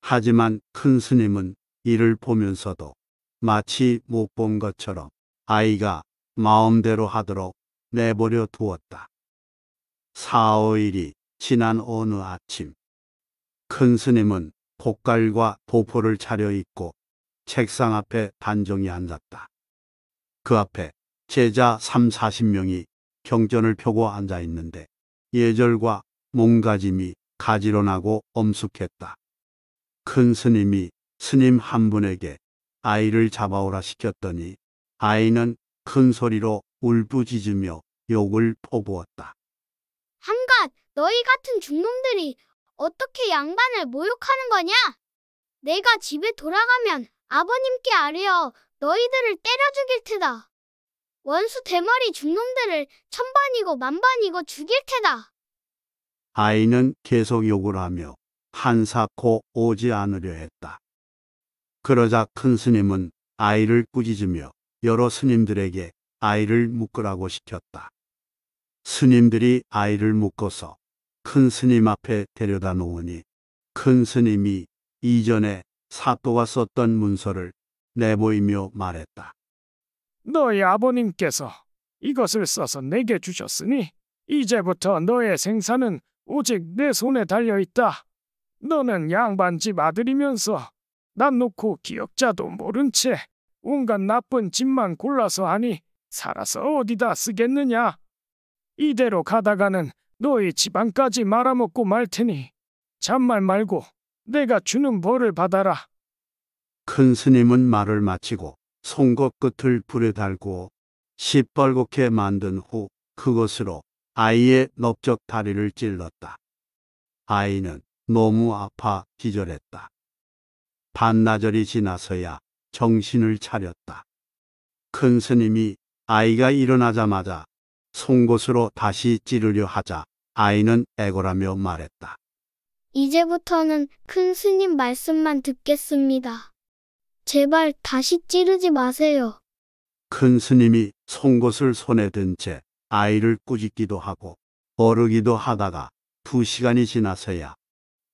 하지만 큰 스님은 이를 보면서도 마치 못 본 것처럼 아이가 마음대로 하도록 내버려 두었다. 사일이 지난 어느 아침 큰 스님은 복갈과 도포를 차려입고 책상 앞에 단정히 앉았다. 그 앞에 제자 3, 40명이 경전을 펴고 앉아 있는데 예절과 몸가짐이 가지런하고 엄숙했다. 큰 스님이 스님 한 분에게 아이를 잡아오라 시켰더니 아이는 큰 소리로 울부짖으며 욕을 퍼부었다. 한갓, 너희 같은 중놈들이 어떻게 양반을 모욕하는 거냐? 내가 집에 돌아가면 아버님께 아뢰어 너희들을 때려 죽일 테다. 원수 대머리 중놈들을 천번이고 만번이고 죽일 테다. 아이는 계속 욕을 하며 한사코 오지 않으려 했다. 그러자 큰 스님은 아이를 꾸짖으며 여러 스님들에게 아이를 묶으라고 시켰다. 스님들이 아이를 묶어서 큰 스님 앞에 데려다 놓으니 큰 스님이 이전에 사또가 썼던 문서를 내보이며 말했다. 너희 아버님께서 이것을 써서 내게 주셨으니 이제부터 너의 생사는 오직 내 손에 달려 있다. 너는 양반집 아들이면서 난 놓고 기억자도 모른 채 온갖 나쁜 짓만 골라서 하니 살아서 어디다 쓰겠느냐? 이대로 가다가는 너희 집안까지 말아먹고 말 테니 잔말 말고 내가 주는 벌을 받아라. 큰 스님은 말을 마치고 송곳 끝을 불에 달고 시뻘겋게 만든 후 그것으로 아이의 넓적 다리를 찔렀다. 아이는 너무 아파 기절했다. 반나절이 지나서야 정신을 차렸다. 큰 스님이 아이가 일어나자마자 송곳으로 다시 찌르려 하자 아이는 애걸하며 말했다. 이제부터는 큰 스님 말씀만 듣겠습니다. 제발 다시 찌르지 마세요. 큰 스님이 송곳을 손에 든 채 아이를 꾸짖기도 하고 어르기도 하다가 두 시간이 지나서야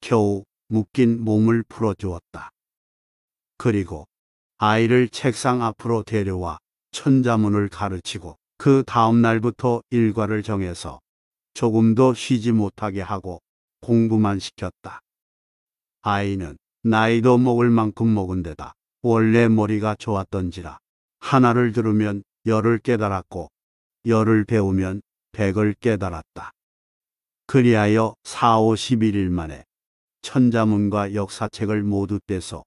겨우 묶인 몸을 풀어주었다. 그리고 아이를 책상 앞으로 데려와 천자문을 가르치고 그 다음 날부터 일과를 정해서 조금도 쉬지 못하게 하고 공부만 시켰다. 아이는 나이도 먹을 만큼 먹은 데다 원래 머리가 좋았던지라 하나를 들으면 열을 깨달았고 열을 배우면 백을 깨달았다. 그리하여 4, 5, 11일 만에 천자문과 역사책을 모두 떼서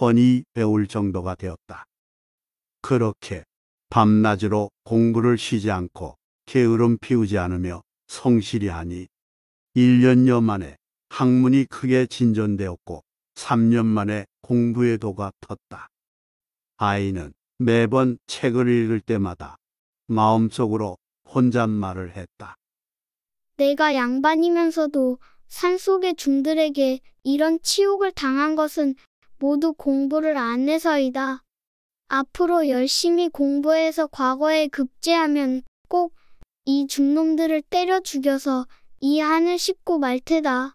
훤히 배울 정도가 되었다. 그렇게 밤낮으로 공부를 쉬지 않고 게으름 피우지 않으며 성실히 하니 1년여 만에 학문이 크게 진전되었고 3년 만에 공부의 도가 텄다. 아이는 매번 책을 읽을 때마다 마음속으로 혼잣말을 했다. 내가 양반이면서도 산속의 중들에게 이런 치욕을 당한 것은 모두 공부를 안 해서이다. 앞으로 열심히 공부해서 과거에 급제하면 꼭 이 중놈들을 때려 죽여서 이 한을 씻고 말 테다.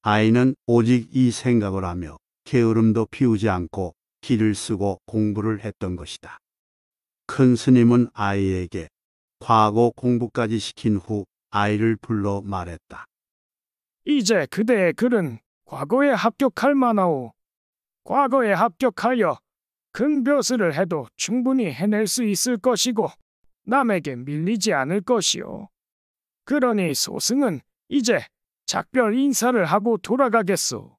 아이는 오직 이 생각을 하며 게으름도 피우지 않고 길을 쓰고 공부를 했던 것이다. 큰 스님은 아이에게 과거 공부까지 시킨 후 아이를 불러 말했다. 이제 그대의 글은 과거에 합격할 만하오. 과거에 합격하여 큰벼슬을 해도 충분히 해낼 수 있을 것이고 남에게 밀리지 않을 것이오 그러니 소승은 이제 작별 인사를 하고 돌아가겠소.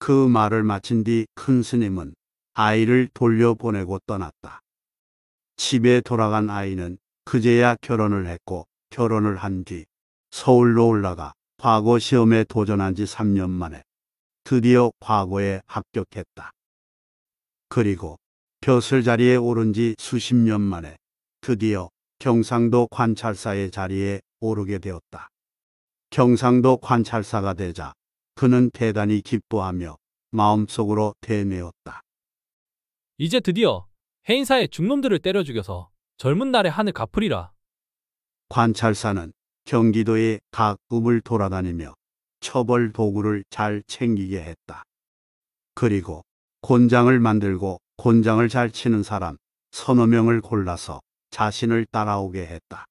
그 말을 마친 뒤 큰 스님은 아이를 돌려보내고 떠났다. 집에 돌아간 아이는 그제야 결혼을 했고 결혼을 한 뒤 서울로 올라가 과거 시험에 도전한 지 3년 만에 드디어 과거에 합격했다. 그리고 벼슬 자리에 오른 지 수십 년 만에 드디어 경상도 관찰사의 자리에 오르게 되었다. 경상도 관찰사가 되자 그는 대단히 기뻐하며 마음속으로 대내었다. 이제 드디어 해인사의 죽놈들을 때려 죽여서 젊은 날의 한을 갚으리라. 관찰사는 경기도의 각 읍을 돌아다니며 처벌 도구를 잘 챙기게 했다. 그리고 곤장을 만들고 곤장을 잘 치는 사람 서너 명을 골라서 자신을 따라오게 했다.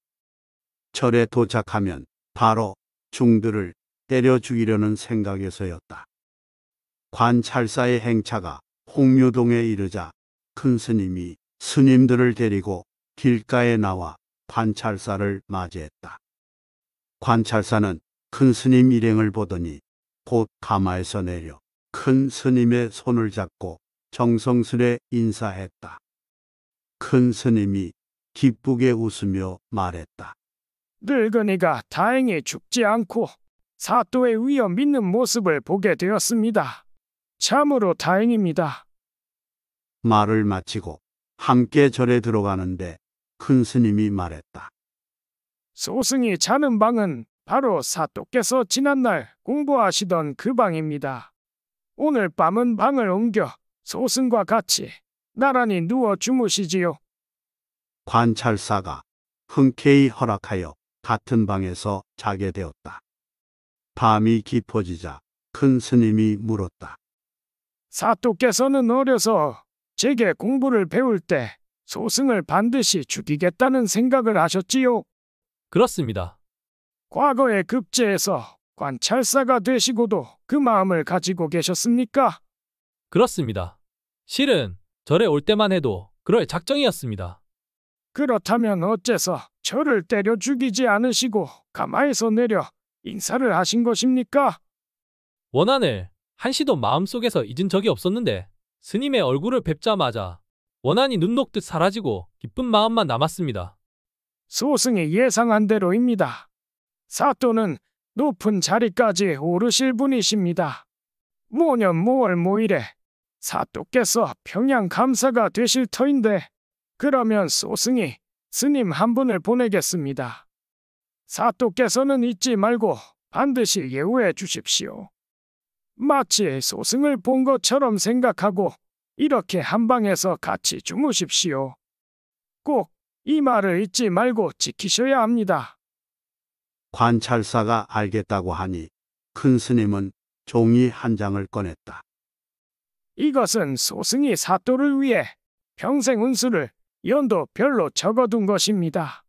절에 도착하면 바로 중들을 때려 죽이려는 생각에서였다. 관찰사의 행차가 홍유동에 이르자 큰 스님이 스님들을 데리고 길가에 나와 관찰사를 맞이했다. 관찰사는 큰 스님 일행을 보더니 곧 가마에서 내려 큰 스님의 손을 잡고 정성스레 인사했다. 큰 스님이 기쁘게 웃으며 말했다. 늙은이가 다행히 죽지 않고 사또의 위엄 있는 모습을 보게 되었습니다. 참으로 다행입니다. 말을 마치고 함께 절에 들어가는데 큰 스님이 말했다. 소승이 자는 방은 바로 사또께서 지난날 공부하시던 그 방입니다. 오늘 밤은 방을 옮겨 소승과 같이 나란히 누워 주무시지요. 관찰사가 흔쾌히 허락하여 같은 방에서 자게 되었다. 밤이 깊어지자 큰 스님이 물었다. 사또께서는 어려서 제게 공부를 배울 때 소승을 반드시 죽이겠다는 생각을 하셨지요? 그렇습니다. 과거의 급제에서 관찰사가 되시고도 그 마음을 가지고 계셨습니까? 그렇습니다. 실은 절에 올 때만 해도 그럴 작정이었습니다. 그렇다면 어째서 저를 때려 죽이지 않으시고 가마에서 내려 인사를 하신 것입니까? 원한을 한시도 마음속에서 잊은 적이 없었는데 스님의 얼굴을 뵙자마자 원한이 눈 녹듯 사라지고 기쁜 마음만 남았습니다. 소승의 예상한 대로입니다. 사또는 높은 자리까지 오르실 분이십니다. 모년 모월 모일에 사또께서 평양 감사가 되실 터인데 그러면 소승이 스님 한 분을 보내겠습니다. 사또께서는 잊지 말고 반드시 예우해 주십시오. 마치 소승을 본 것처럼 생각하고 이렇게 한방에서 같이 주무십시오. 꼭 이 말을 잊지 말고 지키셔야 합니다. 관찰사가 알겠다고 하니 큰 스님은 종이 한 장을 꺼냈다. 이것은 소승이 사또를 위해 평생 운수를 연도 별로 적어둔 것입니다.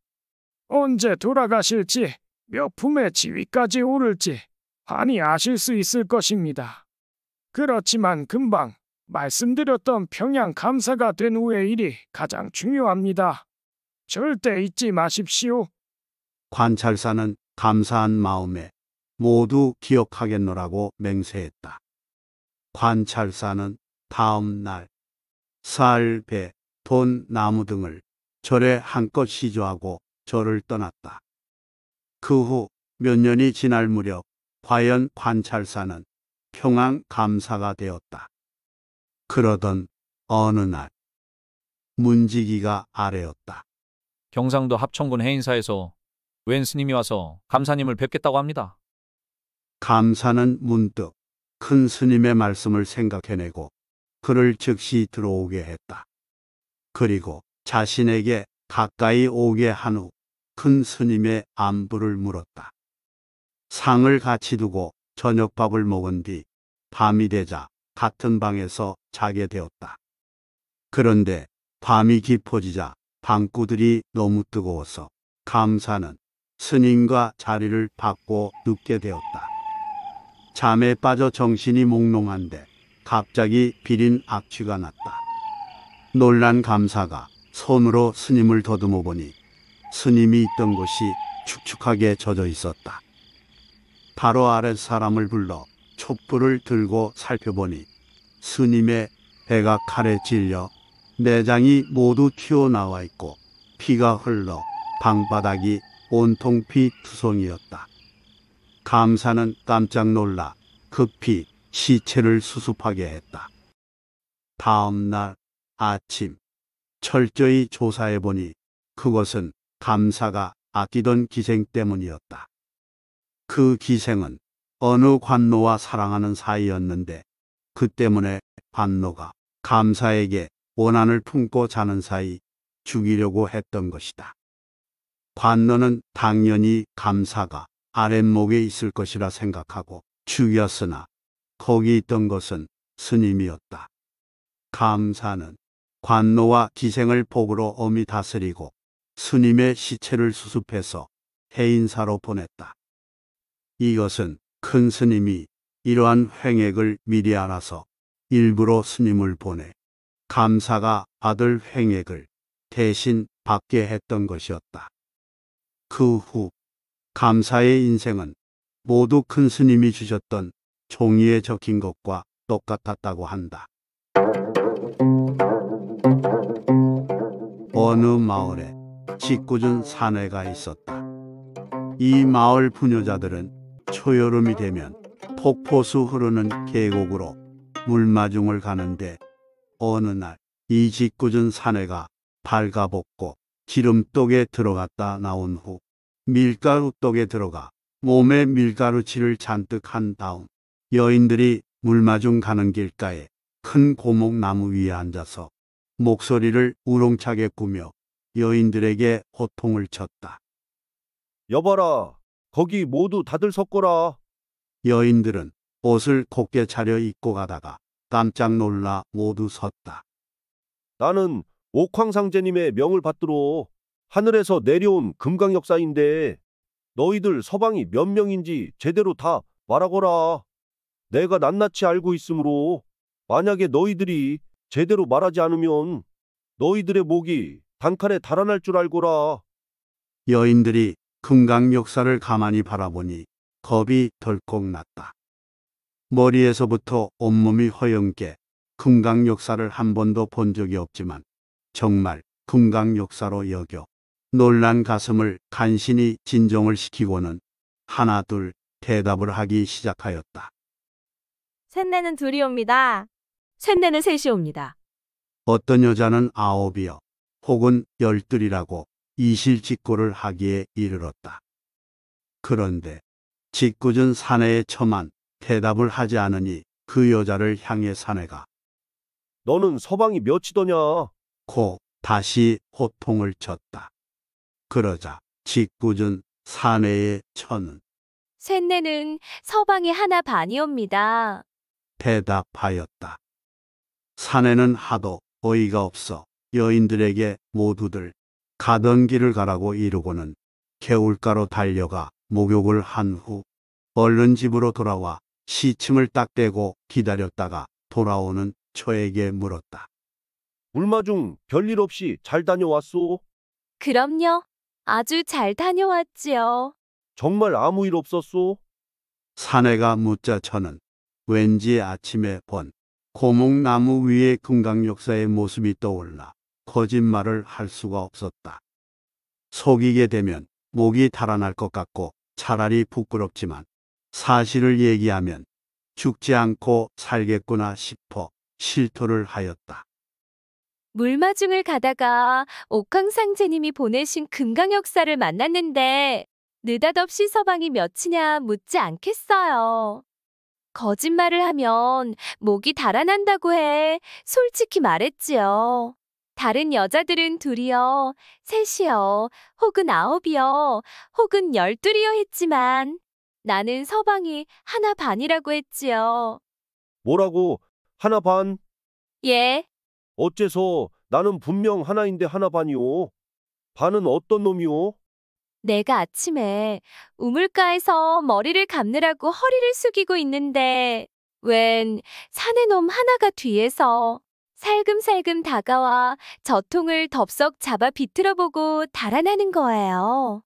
언제 돌아가실지 몇 품의 지위까지 오를지 많이 아실 수 있을 것입니다. 그렇지만 금방 말씀드렸던 평양 감사가 된 후의 일이 가장 중요합니다. 절대 잊지 마십시오. 관찰사는 감사한 마음에 모두 기억하겠노라고 맹세했다. 관찰사는 다음 날 쌀, 배, 돈, 나무 등을 절에 한껏 시조하고 절을 떠났다. 그 후 몇 년이 지날 무렵 과연 관찰사는 평안 감사가 되었다. 그러던 어느 날 문지기가 아래였다. 경상도 합천군 해인사에서 웬 스님이 와서 감사님을 뵙겠다고 합니다. 감사는 문득 큰 스님의 말씀을 생각해내고 그를 즉시 들어오게 했다. 그리고 자신에게 가까이 오게 한 후 큰 스님의 안부를 물었다. 상을 같이 두고 저녁밥을 먹은 뒤 밤이 되자 같은 방에서 자게 되었다. 그런데 밤이 깊어지자 방구들이 너무 뜨거워서 감사는 스님과 자리를 받고 눕게 되었다. 잠에 빠져 정신이 몽롱한데 갑자기 비린 악취가 났다. 놀란 감사가 손으로 스님을 더듬어 보니 스님이 있던 곳이 축축하게 젖어 있었다. 바로 아래 사람을 불러 촛불을 들고 살펴보니 스님의 배가 칼에 찔려 내장이 모두 튀어나와 있고 피가 흘러 방바닥이 온통 피투성이었다. 감사는 깜짝 놀라 급히 시체를 수습하게 했다. 다음 날 아침 철저히 조사해 보니 그것은 감사가 아끼던 기생 때문이었다. 그 기생은 어느 관노와 사랑하는 사이였는데 그 때문에 관노가 감사에게 원한을 품고 자는 사이 죽이려고 했던 것이다. 관노는 당연히 감사가 아랫목에 있을 것이라 생각하고 죽였으나 거기 있던 것은 스님이었다. 감사는 관노와 기생을 복으로 엄히 다스리고 스님의 시체를 수습해서 해인사로 보냈다. 이것은 큰 스님이 이러한 횡액을 미리 알아서 일부러 스님을 보내 감사가 받을 횡액을 대신 받게 했던 것이었다. 그후 감사의 인생은 모두 큰 스님이 주셨던 종이에 적힌 것과 똑같았다고 한다. 어느 마을에 짓궂은 사내가 있었다. 이 마을 부녀자들은 초여름이 되면 폭포수 흐르는 계곡으로 물마중을 가는데 어느 날 이 짓궂은 사내가 발가벗고 기름떡에 들어갔다 나온 후 밀가루떡에 들어가 몸에 밀가루칠을 잔뜩 한 다음 여인들이 물마중 가는 길가에 큰 고목나무 위에 앉아서 목소리를 우렁차게 꾸며 여인들에게 호통을 쳤다. 여봐라, 거기 모두 다들 섞어라 여인들은 옷을 곱게 차려 입고 가다가 깜짝 놀라 모두 섰다. 나는 옥황상제님의 명을 받들어 하늘에서 내려온 금강역사인데 너희들 서방이 몇 명인지 제대로 다 말하거라. 내가 낱낱이 알고 있으므로 만약에 너희들이 제대로 말하지 않으면 너희들의 목이 단칼에 달아날 줄 알거라. 여인들이 금강 역사를 가만히 바라보니 겁이 덜컥 났다. 머리에서부터 온몸이 허영게 금강 역사를 한 번도 본 적이 없지만 정말 금강 역사로 여겨 놀란 가슴을 간신히 진정을 시키고는 하나 둘 대답을 하기 시작하였다. 셋내는 둘이 옵니다. 셋내는 셋이 옵니다. 어떤 여자는 아홉이여 혹은 열둘이라고 이실직고를 하기에 이르렀다. 그런데 짓궂은 사내의 처만 대답을 하지 않으니 그 여자를 향해 사내가 너는 서방이 몇이더냐? 않고 다시 호통을 쳤다. 그러자 짓궂은 사내의 천은 셋내는 서방이 하나 반이옵니다. 대답하였다. 사내는 하도 어이가 없어 여인들에게 모두들 가던 길을 가라고 이르고는 개울가로 달려가 목욕을 한 후 얼른 집으로 돌아와 시침을 딱 대고 기다렸다가 돌아오는 초에게 물었다. 울마중 별일 없이 잘 다녀왔소? 그럼요. 아주 잘 다녀왔지요. 정말 아무 일 없었소? 사내가 묻자 저는 왠지 아침에 본 고목나무 위의 금강역사의 모습이 떠올라 거짓말을 할 수가 없었다. 속이게 되면 목이 달아날 것 같고 차라리 부끄럽지만 사실을 얘기하면 죽지 않고 살겠구나 싶어 실토를 하였다. 물마중을 가다가 옥황상제님이 보내신 금강역사를 만났는데 느닷없이 서방이 몇이냐 묻지 않겠어요. 거짓말을 하면 목이 달아난다고 해 솔직히 말했지요. 다른 여자들은 둘이요, 셋이요, 혹은 아홉이요, 혹은 열둘이요 했지만 나는 서방이 하나 반이라고 했지요. 뭐라고? 하나 반? 예, 어째서 나는 분명 하나인데 하나 반이오. 반은 어떤 놈이오? 내가 아침에 우물가에서 머리를 감느라고 허리를 숙이고 있는데 웬 사내놈 하나가 뒤에서 살금살금 다가와 저통을 덥석 잡아 비틀어보고 달아나는 거예요.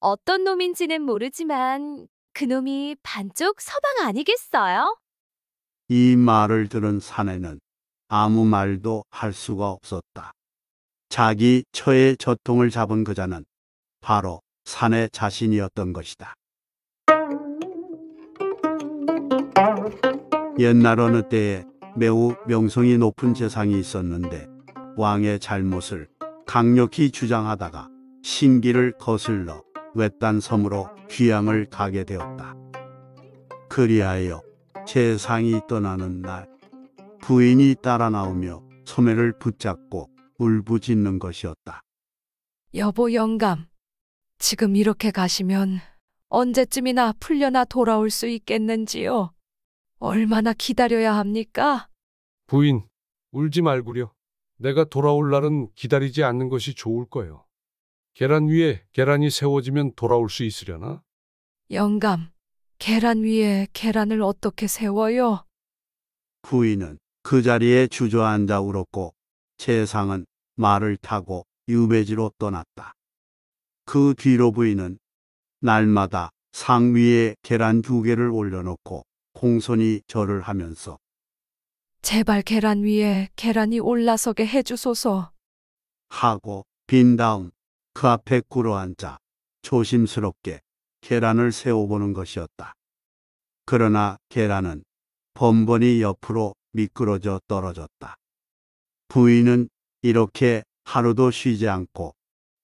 어떤 놈인지는 모르지만 그놈이 반쪽 서방 아니겠어요? 이 말을 들은 사내는 아무 말도 할 수가 없었다. 자기 처의 저통을 잡은 그자는 바로 산의 자신이었던 것이다. 옛날 어느 때에 매우 명성이 높은 재상이 있었는데 왕의 잘못을 강력히 주장하다가 신기를 거슬러 외딴 섬으로 귀양을 가게 되었다. 그리하여 재상이 떠나는 날 부인이 따라 나오며 소매를 붙잡고 울부짖는 것이었다. 여보 영감, 지금 이렇게 가시면 언제쯤이나 풀려나 돌아올 수 있겠는지요? 얼마나 기다려야 합니까? 부인, 울지 말구려. 내가 돌아올 날은 기다리지 않는 것이 좋을 거요. 계란 위에 계란이 세워지면 돌아올 수 있으려나? 영감, 계란 위에 계란을 어떻게 세워요? 부인은 그 자리에 주저앉아 울었고 최상은 말을 타고 유배지로 떠났다. 그 뒤로 부인은 날마다 상 위에 계란 두 개를 올려놓고 공손히 절을 하면서 제발 계란 위에 계란이 올라서게 해주소서 하고 빈 다음 그 앞에 꿇어앉아 조심스럽게 계란을 세워보는 것이었다. 그러나 계란은 번번이 옆으로 미끄러져 떨어졌다. 부인은 이렇게 하루도 쉬지 않고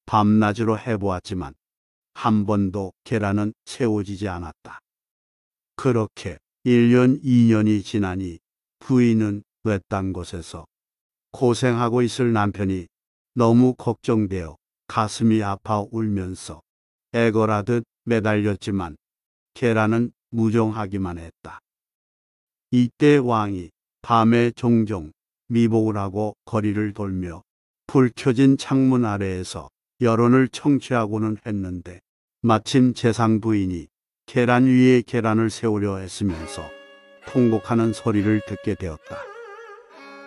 밤낮으로 해보았지만 한 번도 계란은 채워지지 않았다. 그렇게 1년, 2년이 지나니 부인은 외딴 곳에서 고생하고 있을 남편이 너무 걱정되어 가슴이 아파 울면서 애걸하듯 매달렸지만 계란은 무정하기만 했다. 이때 왕이 밤에 종종 미복을 하고 거리를 돌며 불 켜진 창문 아래에서 여론을 청취하고는 했는데 마침 재상 부인이 계란 위에 계란을 세우려 했으면서 통곡하는 소리를 듣게 되었다.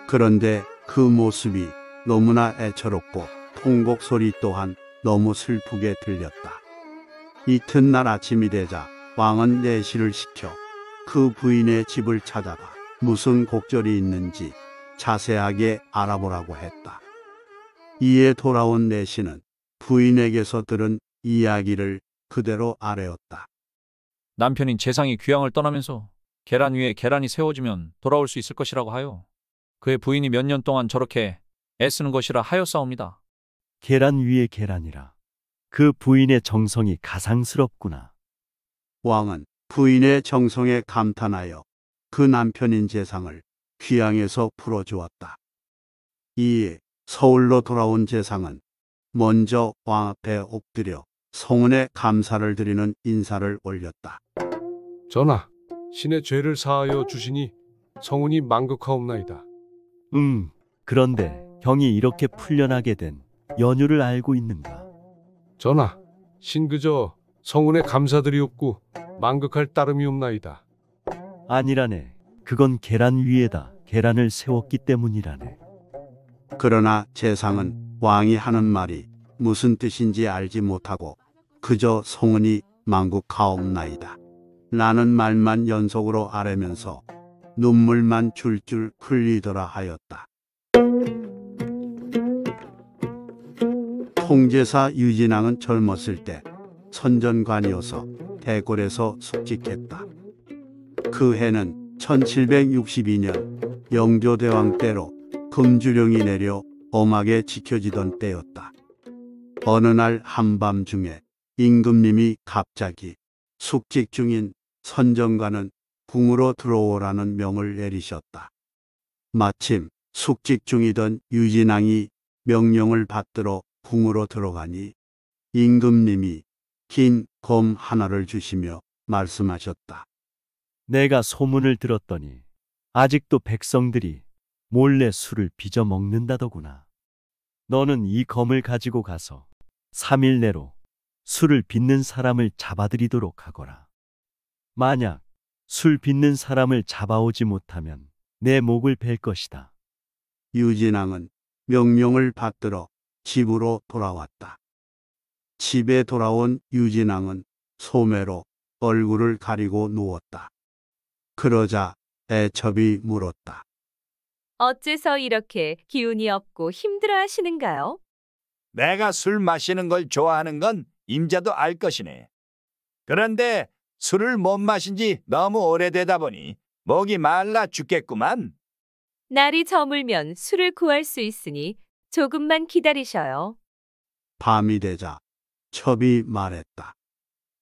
그런데 그 모습이 너무나 애처롭고 통곡 소리 또한 너무 슬프게 들렸다. 이튿날 아침이 되자 왕은 내시를 시켜 그 부인의 집을 찾아가 무슨 곡절이 있는지 자세하게 알아보라고 했다. 이에 돌아온 내시는 부인에게서 들은 이야기를 그대로 아뢰었다. 남편인 재상이 귀향을 떠나면서 계란 위에 계란이 세워지면 돌아올 수 있을 것이라고 하여 그의 부인이 몇 년 동안 저렇게 애쓰는 것이라 하였사옵니다. 계란 위에 계란이라. 그 부인의 정성이 가상스럽구나. 왕은 부인의 정성에 감탄하여 그 남편인 재상을 귀양에서 풀어주었다. 이에 서울로 돌아온 재상은 먼저 왕 앞에 엎드려 성은의 감사를 드리는 인사를 올렸다. 전하, 신의 죄를 사하여 주시니 성운이 만극하옵나이다. 음, 그런데 형이 이렇게 풀려나게 된 연유를 알고 있는가? 전하, 신 그저 성운에 감사드리옵고 만극할 따름이 옵나이다 아니라네. 그건 계란 위에다 계란을 세웠기 때문이라네. 그러나 재상은 왕이 하는 말이 무슨 뜻인지 알지 못하고 그저 송은이 망국하옵나이다. 라는 말만 연속으로 아래면서 눈물만 줄줄 흘리더라 하였다. 통제사 유진왕은 젊었을 때 선전관이어서 대궐에서 숙직했다. 그 해는 1762년 영조대왕 때로 금주령이 내려 엄하게 지켜지던 때였다. 어느 날 한밤중에 임금님이 갑자기 숙직 중인 선정관은 궁으로 들어오라는 명을 내리셨다. 마침 숙직 중이던 유진왕이 명령을 받들어 궁으로 들어가니 임금님이 긴 검 하나를 주시며 말씀하셨다. 내가 소문을 들었더니 아직도 백성들이 몰래 술을 빚어 먹는다더구나. 너는 이 검을 가지고 가서 3일 내로 술을 빚는 사람을 잡아들이도록 하거라. 만약 술 빚는 사람을 잡아오지 못하면 내 목을 벨 것이다. 유진왕은 명령을 받들어 집으로 돌아왔다. 집에 돌아온 유진왕은 소매로 얼굴을 가리고 누웠다. 그러자 애첩이 물었다. 어째서 이렇게 기운이 없고 힘들어 하시는가요? 내가 술 마시는 걸 좋아하는 건 임자도 알 것이네. 그런데 술을 못 마신 지 너무 오래되다 보니 목이 말라 죽겠구만. 날이 저물면 술을 구할 수 있으니 조금만 기다리셔요. 밤이 되자 첩이 말했다.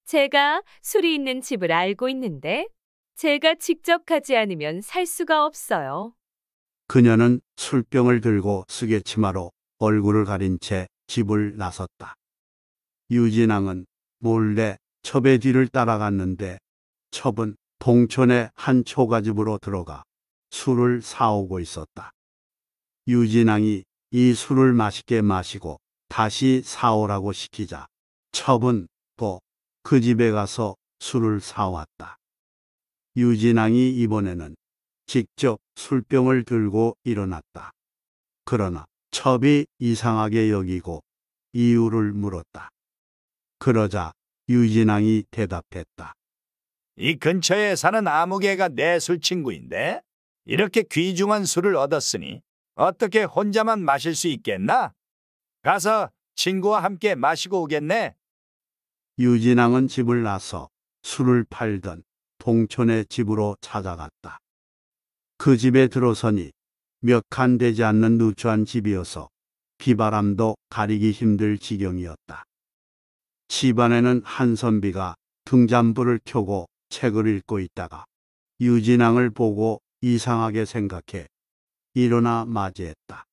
제가 술이 있는 집을 알고 있는데 제가 직접 가지 않으면 살 수가 없어요. 그녀는 술병을 들고 수개치마로 얼굴을 가린 채 집을 나섰다. 유진왕은 몰래 첩의 뒤를 따라갔는데 첩은 동촌의 한 초가집으로 들어가 술을 사오고 있었다. 유진왕이 이 술을 맛있게 마시고 다시 사오라고 시키자 첩은 또 그 집에 가서 술을 사왔다. 유진왕이 이번에는 직접 술병을 들고 일어났다. 그러나 첩이 이상하게 여기고 이유를 물었다. 그러자 유진왕이 대답했다. 이 근처에 사는 아무개가 내 술친구인데 이렇게 귀중한 술을 얻었으니 어떻게 혼자만 마실 수 있겠나? 가서 친구와 함께 마시고 오겠네. 유진왕은 집을 나서 술을 팔던 봉촌의 집으로 찾아갔다. 그 집에 들어서니 몇 칸 되지 않는 누추한 집이어서 비바람도 가리기 힘들 지경이었다. 집안에는 한선비가 등잔불을 켜고 책을 읽고 있다가 유진왕을 보고 이상하게 생각해 일어나 맞이했다.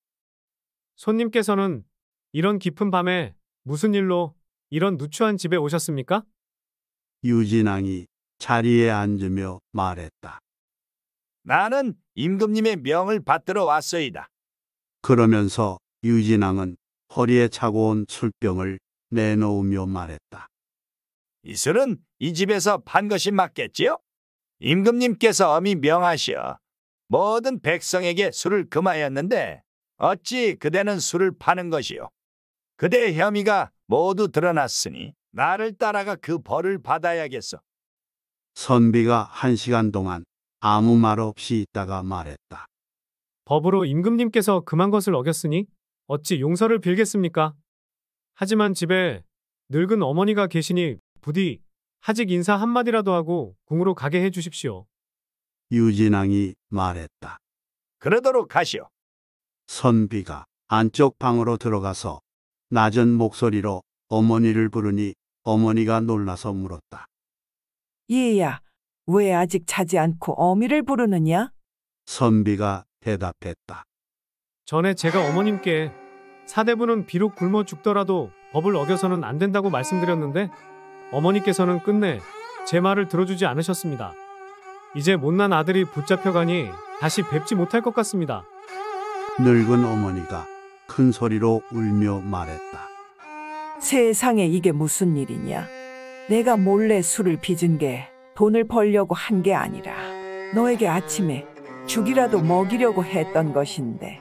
손님께서는 이런 깊은 밤에 무슨 일로 이런 누추한 집에 오셨습니까? 유진왕이 자리에 앉으며 말했다. 나는 임금님의 명을 받들어 왔어이다. 그러면서 유진왕은 허리에 차고 온 술병을 내놓으며 말했다. 이 술은 이 집에서 판 것이 맞겠지요? 임금님께서 어미 명하시어 모든 백성에게 술을 금하였는데 어찌 그대는 술을 파는 것이요? 그대의 혐의가 모두 드러났으니 나를 따라가 그 벌을 받아야겠어. 선비가 한 시간 동안 아무 말 없이 있다가 말했다. 법으로 임금님께서 금한 것을 어겼으니 어찌 용서를 빌겠습니까? 하지만 집에 늙은 어머니가 계시니 부디 하직 인사 한마디라도 하고 궁으로 가게 해 주십시오. 유진왕이 말했다. 그러도록 하시오. 선비가 안쪽 방으로 들어가서 낮은 목소리로 어머니를 부르니 어머니가 놀라서 물었다. 얘야, 왜 아직 자지 않고 어미를 부르느냐? 선비가 대답했다. 전에 제가 어머님께 사대부는 비록 굶어 죽더라도 법을 어겨서는 안 된다고 말씀드렸는데 어머니께서는 끝내 제 말을 들어주지 않으셨습니다. 이제 못난 아들이 붙잡혀가니 다시 뵙지 못할 것 같습니다. 늙은 어머니가 큰 소리로 울며 말했다. 세상에 이게 무슨 일이냐? 내가 몰래 술을 빚은 게 돈을 벌려고 한 게 아니라 너에게 아침에 죽이라도 먹이려고 했던 것인데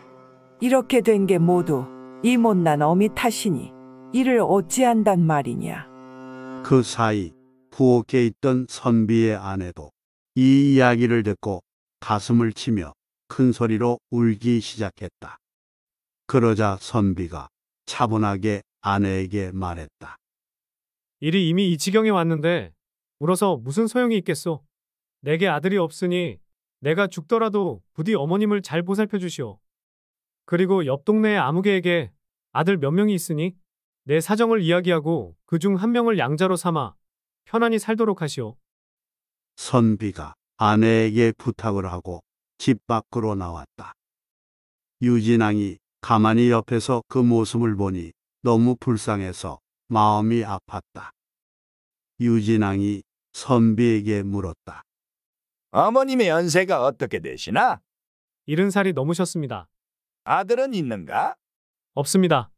이렇게 된 게 모두 이 못난 어미 탓이니 이를 어찌한단 말이냐. 그 사이 부엌에 있던 선비의 아내도 이 이야기를 듣고 가슴을 치며 큰 소리로 울기 시작했다. 그러자 선비가 차분하게 아내에게 말했다. 일이 이미 이 지경에 왔는데 울어서 무슨 소용이 있겠소. 내게 아들이 없으니 내가 죽더라도 부디 어머님을 잘 보살펴 주시오. 그리고 옆동네에 아무개에게 아들 몇 명이 있으니 내 사정을 이야기하고 그 중 한 명을 양자로 삼아 편안히 살도록 하시오. 선비가 아내에게 부탁을 하고 집 밖으로 나왔다. 유진왕이 가만히 옆에서 그 모습을 보니 너무 불쌍해서 마음이 아팠다. 유진왕이 선비에게 물었다. 어머님의 연세가 어떻게 되시나? 이흔 살이 넘으셨습니다. 아들은 있는가? 없습니다.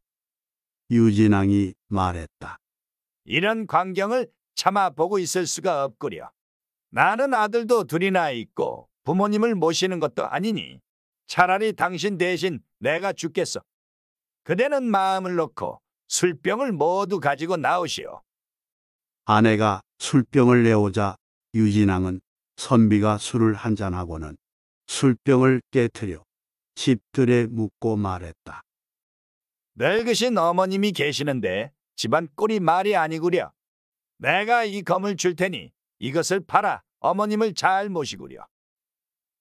유진왕이 말했다. 이런 광경을 차마 보고 있을 수가 없구려. 나는 아들도 둘이나 있고 부모님을 모시는 것도 아니니 차라리 당신 대신 내가 죽겠어. 그대는 마음을 놓고 술병을 모두 가지고 나오시오. 아내가 술병을 내오자 유진왕은 선비가 술을 한잔하고는 술병을 깨트려 집들에 묻고 말했다. 늙으신 어머님이 계시는데 집안 꼴이 말이 아니구려. 내가 이 검을 줄 테니 이것을 팔아 어머님을 잘 모시구려.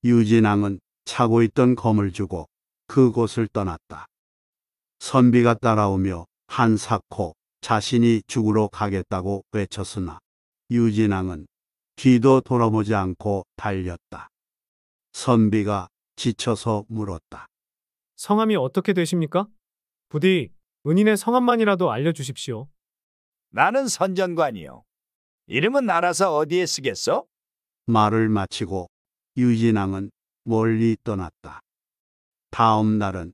유진왕은 차고 있던 검을 주고 그곳을 떠났다. 선비가 따라오며 한사코 자신이 죽으러 가겠다고 외쳤으나 유진왕은 뒤도 돌아보지 않고 달렸다. 선비가 지쳐서 물었다. 성함이 어떻게 되십니까? 부디 은인의 성함만이라도 알려주십시오. 나는 선전관이요. 이름은 알아서 어디에 쓰겠어 말을 마치고 유진왕은 멀리 떠났다. 다음 날은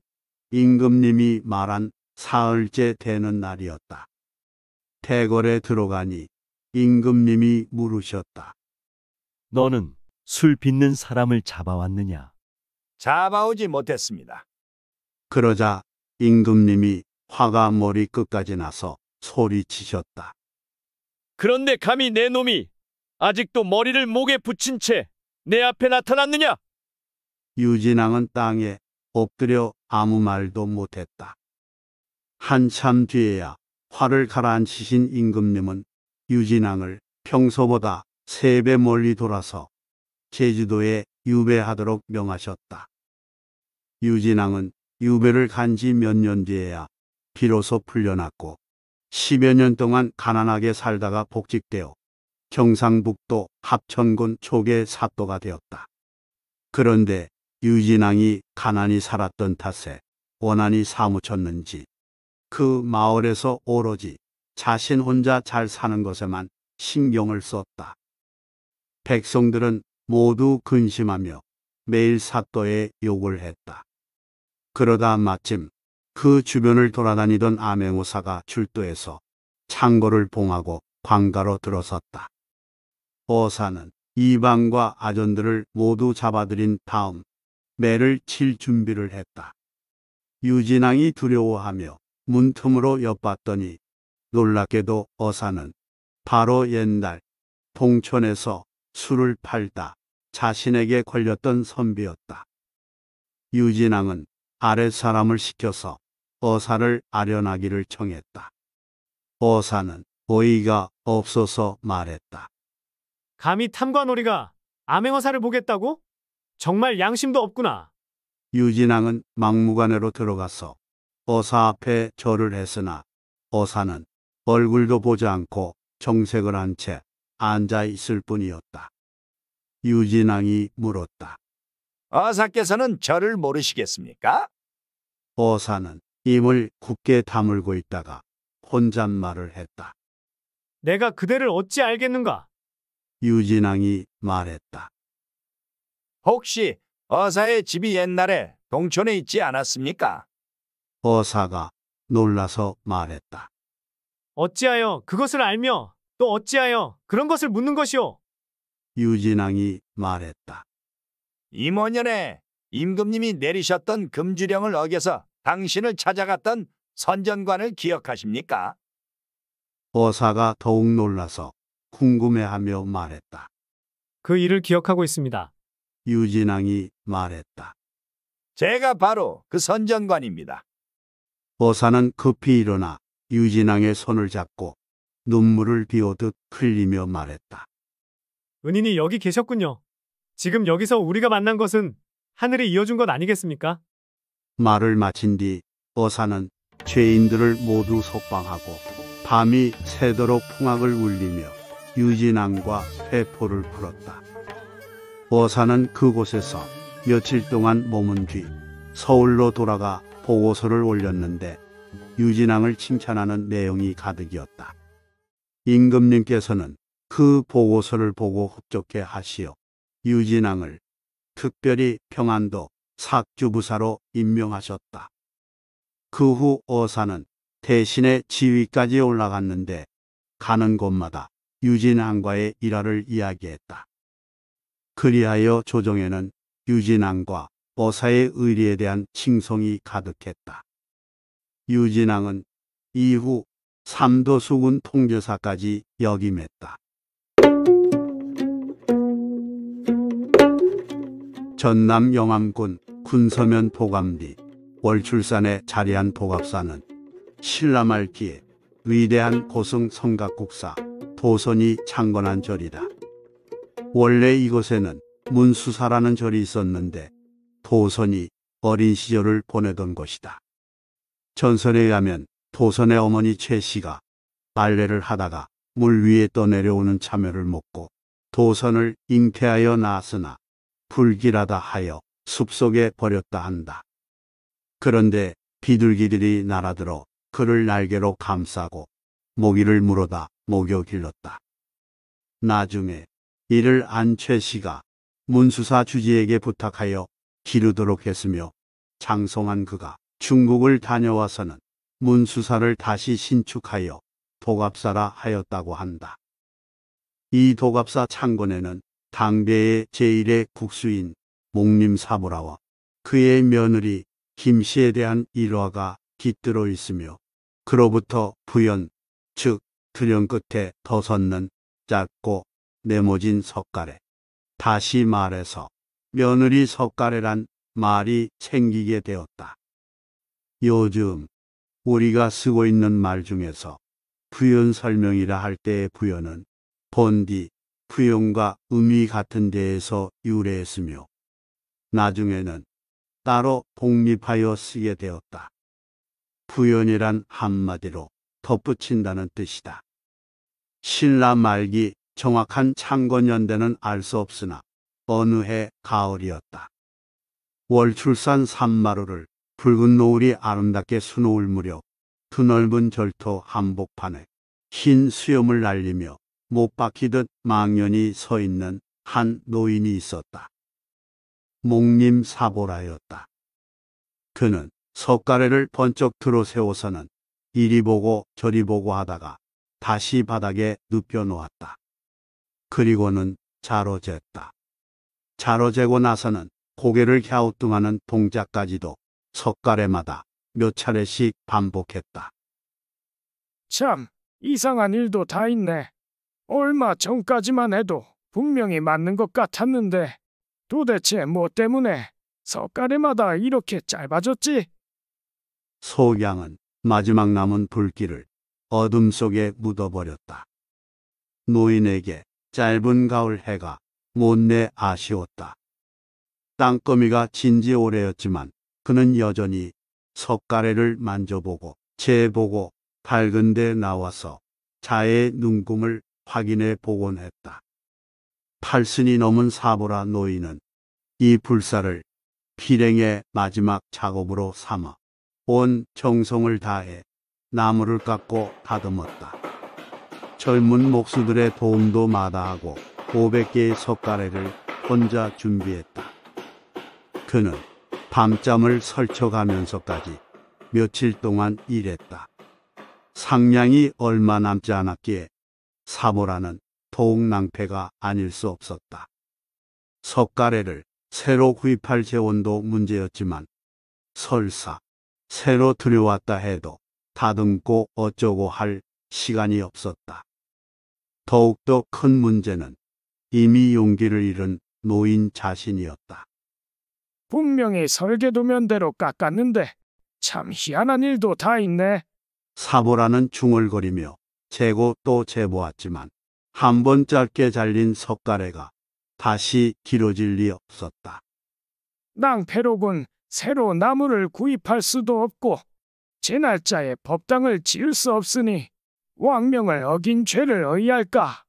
임금님이 말한 사흘째 되는 날이었다. 태궐에 들어가니 임금님이 물으셨다. 너는 술 빚는 사람을 잡아왔느냐? 잡아오지 못했습니다. 그러자 임금님이 화가 머리 끝까지 나서 소리치셨다. 그런데 감히 내 놈이 아직도 머리를 목에 붙인 채 내 앞에 나타났느냐? 유진왕은 땅에 엎드려 아무 말도 못했다. 한참 뒤에야 화를 가라앉히신 임금님은 유진왕을 평소보다 세 배 멀리 돌아서 제주도에 유배하도록 명하셨다. 유진왕은 유배를 간 지 몇 년 뒤에야 비로소 풀려났고 10여 년 동안 가난하게 살다가 복직되어 경상북도 합천군 초계 사또가 되었다. 그런데 유진왕이 가난히 살았던 탓에 원한이 사무쳤는지 그 마을에서 오로지 자신 혼자 잘 사는 것에만 신경을 썼다. 백성들은 모두 근심하며 매일 사또에 욕을 했다. 그러다 마침 그 주변을 돌아다니던 암행호사가 출두해서 창고를 봉하고 광가로 들어섰다. 어사는 이방과 아전들을 모두 잡아들인 다음 매를 칠 준비를 했다. 유진왕이 두려워하며 문틈으로 엿봤더니 놀랍게도 어사는 바로 옛날 동촌에서 술을 팔다 자신에게 걸렸던 선비였다. 유진왕은 아랫사람을 시켜서 어사를 아련하기를 청했다. 어사는 어이가 없어서 말했다. 감히 탐관오리가 암행어사를 보겠다고? 정말 양심도 없구나. 유진왕은 막무가내로 들어가서 어사 앞에 절을 했으나 어사는 얼굴도 보지 않고 정색을 한 채 앉아 있을 뿐이었다. 유진왕이 물었다. 어사께서는 절을 모르시겠습니까? 어사는 입을 굳게 다물고 있다가 혼잣말을 했다. 내가 그대를 어찌 알겠는가? 유진왕이 말했다. 혹시 어사의 집이 옛날에 동촌에 있지 않았습니까? 어사가 놀라서 말했다. 어찌하여 그것을 알며 또 어찌하여 그런 것을 묻는 것이오? 유진왕이 말했다. 임원년에 임금님이 내리셨던 금주령을 어겨서 당신을 찾아갔던 선전관을 기억하십니까? 어사가 더욱 놀라서 궁금해하며 말했다. 그 일을 기억하고 있습니다. 유진왕이 말했다. 제가 바로 그 선전관입니다. 어사는 급히 일어나 유진왕의 손을 잡고 눈물을 비오듯 흘리며 말했다. 은인이 여기 계셨군요. 지금 여기서 우리가 만난 것은 하늘이 이어준 것 아니겠습니까? 말을 마친 뒤 어사는 죄인들을 모두 석방하고 밤이 새도록 풍악을 울리며 유진왕과 회포를 풀었다. 어사는 그곳에서 며칠 동안 머문 뒤 서울로 돌아가 보고서를 올렸는데 유진왕을 칭찬하는 내용이 가득이었다. 임금님께서는 그 보고서를 보고 흡족해 하시어 유진왕을 특별히 평안도 삭주부사로 임명하셨다. 그 후 어사는 대신에 지위까지 올라갔는데 가는 곳마다 유진왕과의 일화를 이야기했다. 그리하여 조정에는 유진왕과 보사의 의리에 대한 칭송이 가득했다. 유진왕은 이후 삼도수군 통제사까지 역임했다. 전남 영암군 군서면 보감리 월출산에 자리한 보갑사는 신라 말기에 위대한 고승 성각국사 도선이 창건한 절이다. 원래 이곳에는 문수사라는 절이 있었는데 도선이 어린 시절을 보내던 것이다. 전설에 의하면 도선의 어머니 최 씨가 빨래를 하다가 물 위에 떠내려오는 참외를 먹고 도선을 잉태하여 낳았으나 불길하다 하여 숲속에 버렸다 한다. 그런데 비둘기들이 날아들어 그를 날개로 감싸고 모기를 물어다 목여 길렀다. 나중에 이를 안 최 씨가 문수사 주지에게 부탁하여 기르도록 했으며 장성한 그가 중국을 다녀와서는 문수사를 다시 신축하여 도갑사라 하였다고 한다. 이 도갑사 창건에는 당대의 제1의 국수인 목림사무라와 그의 며느리 김씨에 대한 일화가 깃들어 있으며 그로부터 부연, 즉 들연 끝에 더섰는 작고 네모진 석가래, 다시 말해서 며느리 석가래란 말이 생기게 되었다. 요즘 우리가 쓰고 있는 말 중에서 부연 설명이라 할 때의 부연은 본디, 부연과 의미 같은 데에서 유래했으며 나중에는 따로 독립하여 쓰게 되었다. 부연이란 한마디로 덧붙인다는 뜻이다. 신라 말기 정확한 창건연대는 알 수 없으나 어느 해 가을이었다. 월출산 산마루를 붉은 노을이 아름답게 수놓을 무렵 그 넓은 절터 한복판에 흰 수염을 날리며 못 박히듯 망연히 서 있는 한 노인이 있었다. 목님 사보라였다. 그는 석가래를 번쩍 들어세워서는 이리 보고 저리 보고 하다가 다시 바닥에 눕혀놓았다. 그리고는 자로 쟀다. 자로 재고 나서는 고개를 갸우뚱하는 동작까지도 석가래마다 몇 차례씩 반복했다. 참, 이상한 일도 다 있네. 얼마 전까지만 해도 분명히 맞는 것 같았는데 도대체 뭐 때문에 석가래마다 이렇게 짧아졌지? 소양은 마지막 남은 불길을 어둠 속에 묻어버렸다. 노인에게 짧은 가을 해가 못내 아쉬웠다. 땅거미가 진지 오래였지만 그는 여전히 석가래를 만져보고 재보고 밝은 데 나와서 자의 눈금을 확인해 보곤 했다. 팔순이 넘은 사보라 노인은 이 불사를 필행의 마지막 작업으로 삼아 온 정성을 다해 나무를 깎고 다듬었다. 젊은 목수들의 도움도 마다하고 500개의 석가래를 혼자 준비했다. 그는 밤잠을 설쳐가면서까지 며칠 동안 일했다. 상량이 얼마 남지 않았기에 사모라는 더욱 낭패가 아닐 수 없었다. 석가래를 새로 구입할 재원도 문제였지만 설사 새로 들여왔다 해도 다듬고 어쩌고 할 시간이 없었다. 더욱더 큰 문제는 이미 용기를 잃은 노인 자신이었다. 분명히 설계도면대로 깎았는데 참 희한한 일도 다 있네. 사보라는 중얼거리며 재고 또 재보았지만 한 번 짧게 잘린 석가래가 다시 길어질 리 없었다. 낭패로군 새로 나무를 구입할 수도 없고 제 날짜에 법당을 지을 수 없으니 왕명을 어긴 죄를 의할까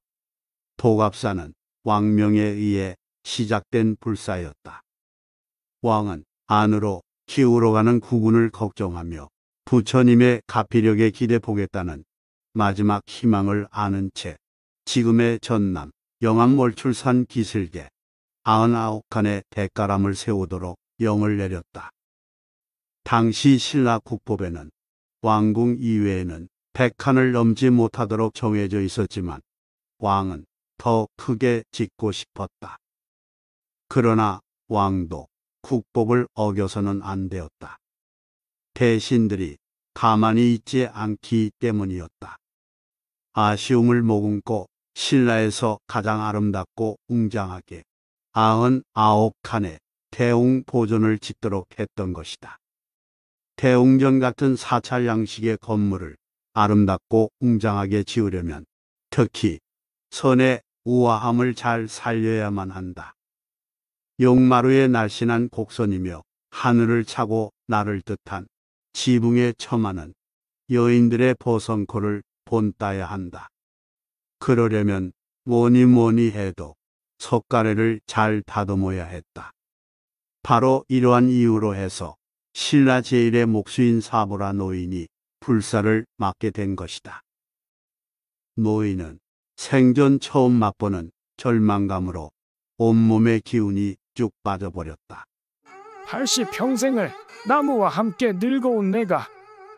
도갑사는 왕명에 의해 시작된 불사였다. 왕은 안으로 키우러 가는 국군을 걱정하며 부처님의 가피력에 기대 보겠다는 마지막 희망을 아는 채 지금의 전남 영암몰출산 기슭에 99칸의 대가람을 세우도록 영을 내렸다. 당시 신라 국법에는 왕궁 이외에는 100칸을 넘지 못하도록 정해져 있었지만 왕은 더 크게 짓고 싶었다. 그러나 왕도 국법을 어겨서는 안 되었다. 대신들이 가만히 있지 않기 때문이었다. 아쉬움을 모금고 신라에서 가장 아름답고 웅장하게 99칸의 대웅 보존을 짓도록 했던 것이다. 대웅전 같은 사찰 양식의 건물을 아름답고 웅장하게 지으려면 특히 선의 우아함을 잘 살려야만 한다. 용마루의 날씬한 곡선이며 하늘을 차고 나를 뜻한 지붕의 처마는 여인들의 보성코를 본따야 한다. 그러려면 뭐니 뭐니 해도 석가래를 잘 다듬어야 했다. 바로 이러한 이유로 해서 신라 제일의 목수인 사보라 노인이 불사를 맡게 된 것이다. 노인은 생전 처음 맛보는 절망감으로 온몸의 기운이 쭉 빠져버렸다. 80평생을 나무와 함께 늙어온 내가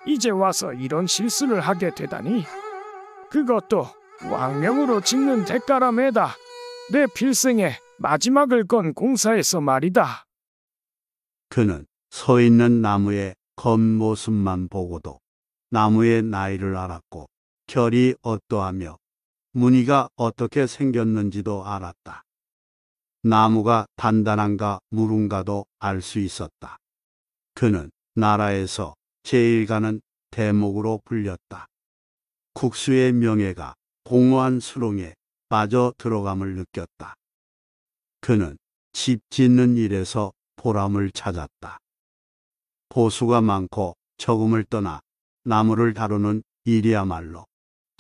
이제 와서 이런 실수를 하게 되다니. 그것도 왕명으로 짓는 대가라매다. 내 필생의 마지막을 건 공사에서 말이다. 그는 서 있는 나무의 겉모습만 보고도 나무의 나이를 알았고 결이 어떠하며 무늬가 어떻게 생겼는지도 알았다. 나무가 단단한가 무른가도 알 수 있었다. 그는 나라에서 제일가는 대목으로 불렸다. 국수의 명예가 공허한 수렁에 빠져 들어감을 느꼈다. 그는 집 짓는 일에서 보람을 찾았다. 보수가 많고 적음을 떠나 나무를 다루는 일이야말로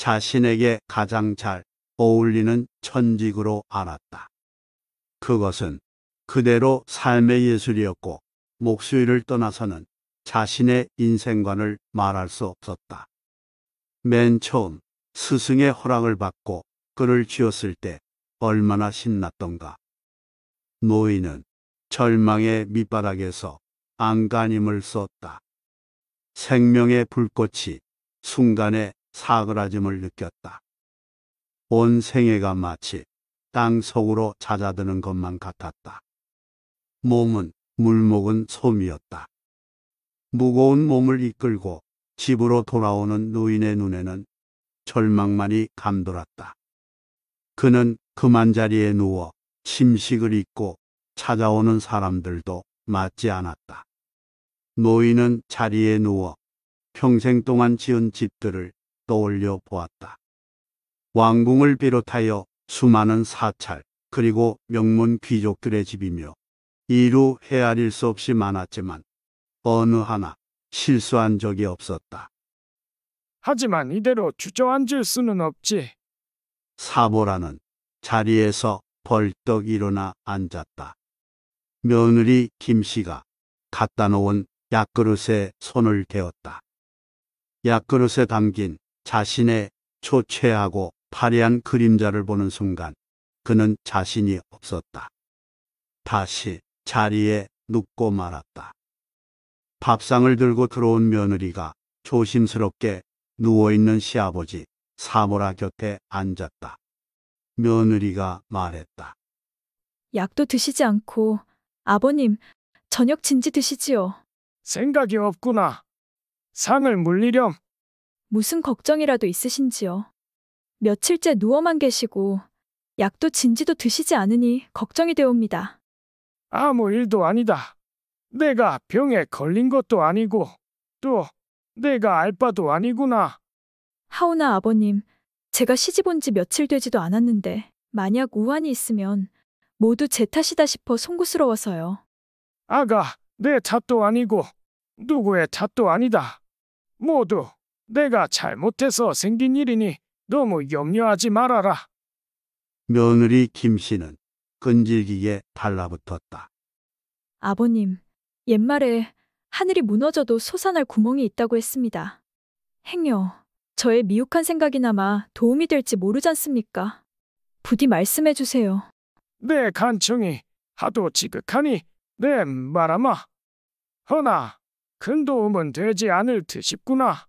자신에게 가장 잘 어울리는 천직으로 알았다. 그것은 그대로 삶의 예술이었고 목수일을 떠나서는 자신의 인생관을 말할 수 없었다. 맨 처음 스승의 허락을 받고 글을 쥐었을 때 얼마나 신났던가. 노인은 절망의 밑바닥에서 안간힘을 썼다. 생명의 불꽃이 순간에 사그라짐을 느꼈다. 온 생애가 마치 땅 속으로 잦아드는 것만 같았다. 몸은 물먹은 솜이었다. 무거운 몸을 이끌고 집으로 돌아오는 노인의 눈에는 절망만이 감돌았다. 그는 그만 자리에 누워 침식을 잊고 찾아오는 사람들도 맞지 않았다. 노인은 자리에 누워 평생 동안 지은 집들을 떠올려 보았다. 왕궁을 비롯하여 수많은 사찰 그리고 명문 귀족들의 집이며 이루 헤아릴 수 없이 많았지만 어느 하나 실수한 적이 없었다. 하지만 이대로 주저앉을 수는 없지. 사보라는 자리에서 벌떡 일어나 앉았다. 며느리 김씨가 갖다 놓은 약그릇에 손을 대었다. 약그릇에 담긴 자신의 초췌하고 파리한 그림자를 보는 순간 그는 자신이 없었다. 다시 자리에 눕고 말았다. 밥상을 들고 들어온 며느리가 조심스럽게 누워있는 시아버지 사모라 곁에 앉았다. 며느리가 말했다. 약도 드시지 않고 아버님 저녁 진지 드시지요. 생각이 없구나. 상을 물리렴. 무슨 걱정이라도 있으신지요. 며칠째 누워만 계시고 약도 진지도 드시지 않으니 걱정이 되옵니다. 아무 일도 아니다. 내가 병에 걸린 것도 아니고 또 내가 알바도 아니구나. 하오나 아버님, 제가 시집 온지 며칠 되지도 않았는데 만약 우환이 있으면 모두 제 탓이다 싶어 송구스러워서요. 아가, 내 탓도 아니고 누구의 탓도 아니다. 모두 내가 잘못해서 생긴 일이니 너무 염려하지 말아라. 며느리 김씨는 끈질기게 달라붙었다. 아버님, 옛말에 하늘이 무너져도 솟아날 구멍이 있다고 했습니다. 행여, 저의 미혹한 생각이나마 도움이 될지 모르잖습니까? 부디 말씀해 주세요. 내 간청이 하도 지극하니 내 말아마. 허나 큰 도움은 되지 않을 듯 싶구나.